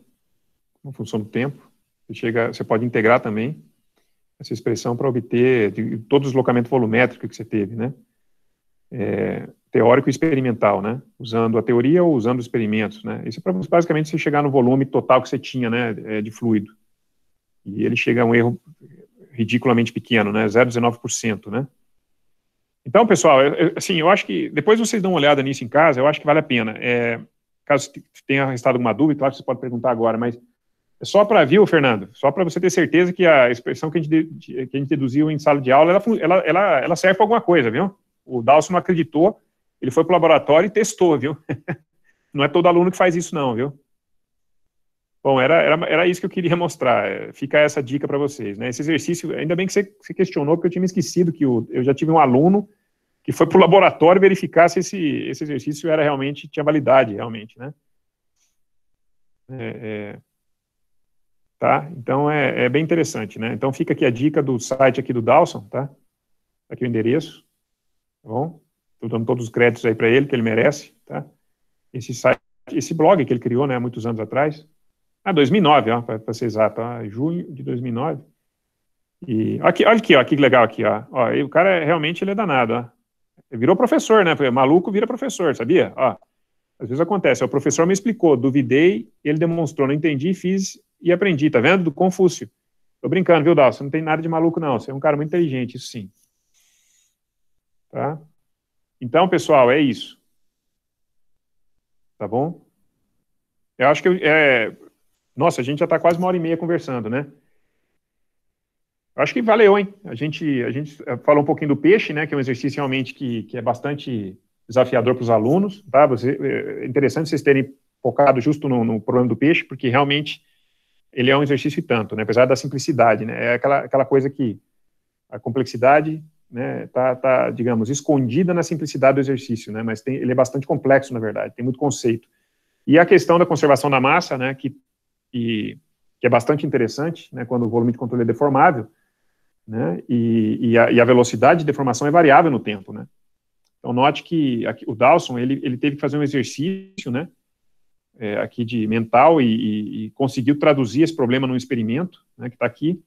Uma função do tempo. Você, chega, você pode integrar também essa expressão para obter de todo o deslocamento volumétrico que você teve, né? é, teórico e experimental, né? Usando a teoria ou usando os experimentos, né? Isso é para basicamente você chegar no volume total que você tinha, né, é, de fluido. E ele chega a um erro ridiculamente pequeno, né? 0,19%, né? Então, pessoal, assim, eu acho que depois vocês dão uma olhada nisso em casa, eu acho que vale a pena. É, caso tenha restado alguma dúvida, claro que você pode perguntar agora, mas é só para, viu, Fernando? Só para você ter certeza que a expressão que a gente, que a gente deduziu em sala de aula, ela, ela, ela, ela serve para alguma coisa, viu? O Dalson não acreditou, ele foi para o laboratório e testou, viu? não é todo aluno que faz isso, não, viu? Bom, era, era, era isso que eu queria mostrar. É, fica essa dica para vocês, né? Esse exercício, ainda bem que você, você questionou, porque eu tinha me esquecido que o, eu já tive um aluno que foi para o laboratório verificar se esse, esse exercício era realmente, tinha validade, realmente, né? É, é, tá? Então é, é, bem interessante, né? Então fica aqui a dica do site aqui do Dawson, tá? Aqui o endereço tá bom? Estou dando todos os créditos aí para ele, que ele merece, tá? Esse site, esse blog que ele criou, né, há muitos anos atrás. Ah, 2009, ó, para ser exato, ah, tá? ó, é junho de 2009. E aqui, olha aqui, ó, que legal aqui, ó. ó o cara é, realmente ele é danado, ó. Ele virou professor, né? Maluco vira professor, sabia? Ó, às vezes acontece, ó, o professor me explicou, duvidei, ele demonstrou, não entendi, fiz e aprendi, tá vendo? Do Confúcio. Tô brincando, viu, Dal? Você não tem nada de maluco, não. Você é um cara muito inteligente, isso sim. Tá? Então, pessoal, é isso. Tá bom? Eu acho que eu, é... Nossa, a gente já está quase uma hora e meia conversando, né? Eu Acho que valeu, hein? A gente, a gente é, falou um pouquinho do peixe, né? Que é um exercício realmente que, que é bastante desafiador para os alunos, tá? Você, é, é interessante vocês terem focado justo no, no, problema do peixe, porque realmente ele é um exercício e tanto, né? Apesar da simplicidade, né? É aquela, aquela coisa que a complexidade né, tá, tá, digamos, escondida na simplicidade do exercício, né, mas tem, ele é bastante complexo, na verdade, tem muito conceito. E a questão da conservação da massa, né, que, que é bastante interessante, né, quando o volume de controle é deformável, né, e, e, a, e a velocidade de deformação é variável no tempo, né. Então, note que aqui, o Dawson, ele, ele teve que fazer um exercício, né, é, aqui de mental e, e, e conseguiu traduzir esse problema num experimento, né, que está aqui,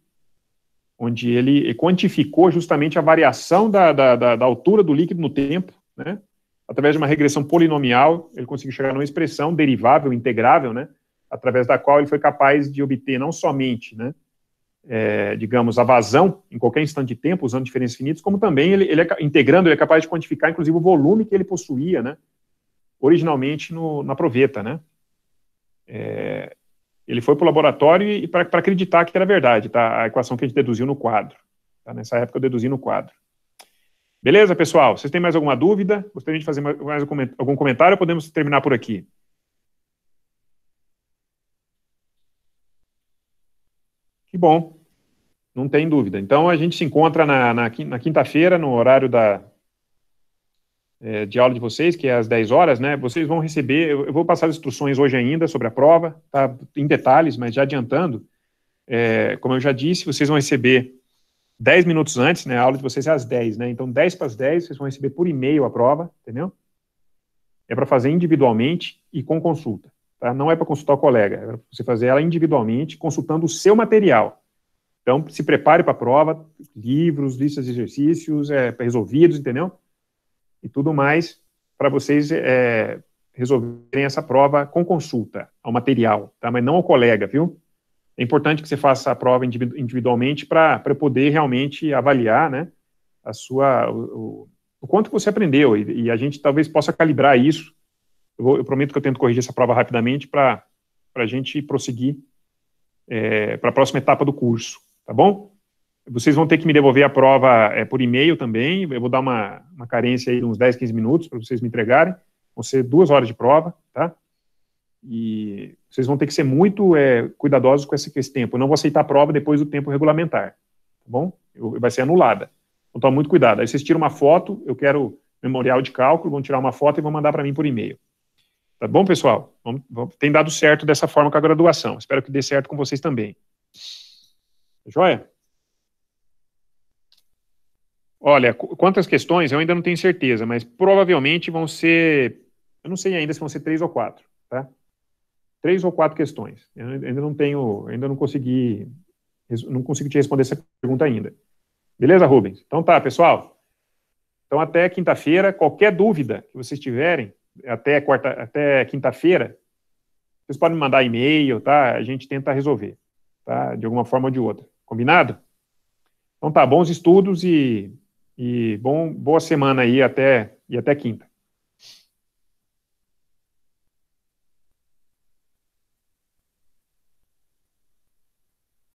onde ele quantificou justamente a variação da, da, da altura do líquido no tempo, né? Através de uma regressão polinomial, ele conseguiu chegar numa expressão derivável, integrável, né? Através da qual ele foi capaz de obter não somente, né? É, digamos, a vazão em qualquer instante de tempo, usando diferenças finitas, como também ele, ele é, integrando, ele é capaz de quantificar, inclusive, o volume que ele possuía, né? Originalmente no, na proveta, né? É, ele foi para o laboratório e para acreditar que era verdade, tá? A equação que a gente deduziu no quadro. Tá? Nessa época eu deduzi no quadro. Beleza, pessoal? Vocês têm mais alguma dúvida? Gostaria de fazer mais algum comentário ou podemos terminar por aqui? Que bom. Não tem dúvida. Então a gente se encontra na, na, na quinta-feira, no horário da, é, de aula de vocês, que é às 10 horas, né? Vocês vão receber, eu, eu vou passar as instruções hoje ainda sobre a prova, tá? Em detalhes, mas já adiantando, é, como eu já disse, vocês vão receber 10 minutos antes, né? A aula de vocês é às 10, né? Então, 10 para as 10, vocês vão receber por e-mail a prova, entendeu? É para fazer individualmente e com consulta, tá? Não é para consultar o colega, é para você fazer ela individualmente, consultando o seu material. Então, se prepare para a prova, livros, listas de exercícios, é, resolvidos, entendeu? e tudo mais, para vocês é, resolverem essa prova com consulta ao material, tá? mas não ao colega, viu? É importante que você faça a prova individualmente para poder realmente avaliar né, a sua, o, o quanto você aprendeu, e, e, a gente talvez possa calibrar isso. Eu, vou, eu, prometo que eu tento corrigir essa prova rapidamente para a gente prosseguir é, para a próxima etapa do curso, tá bom? Vocês vão ter que me devolver a prova é, por e-mail também. Eu vou dar uma, uma carência aí de uns 10, 15 minutos para vocês me entregarem. Vão ser duas horas de prova, tá? E vocês vão ter que ser muito é, cuidadosos com esse, com esse, tempo. Eu não vou aceitar a prova depois do tempo regulamentar, tá bom? Eu, vai ser anulada. Então, toma muito cuidado. Aí vocês tiram uma foto, eu quero memorial de cálculo, vão tirar uma foto e vão mandar para mim por e-mail. Tá bom, pessoal? Vamos, vamos, tem dado certo dessa forma com a graduação. Espero que dê certo com vocês também. Joia? Olha, quantas questões eu ainda não tenho certeza, mas provavelmente vão ser, eu não sei ainda se vão ser três ou quatro, tá? Três ou quatro questões. Eu ainda não tenho, ainda não consegui, não consigo te responder essa pergunta ainda. Beleza, Rubens? Então tá, pessoal. Então até quinta-feira, qualquer dúvida que vocês tiverem, até quarta, até quinta-feira, vocês podem mandar e-mail, tá? A gente tenta resolver, tá? De alguma forma ou de outra. Combinado? Então tá, bons estudos e e bom, boa semana aí até e até quinta.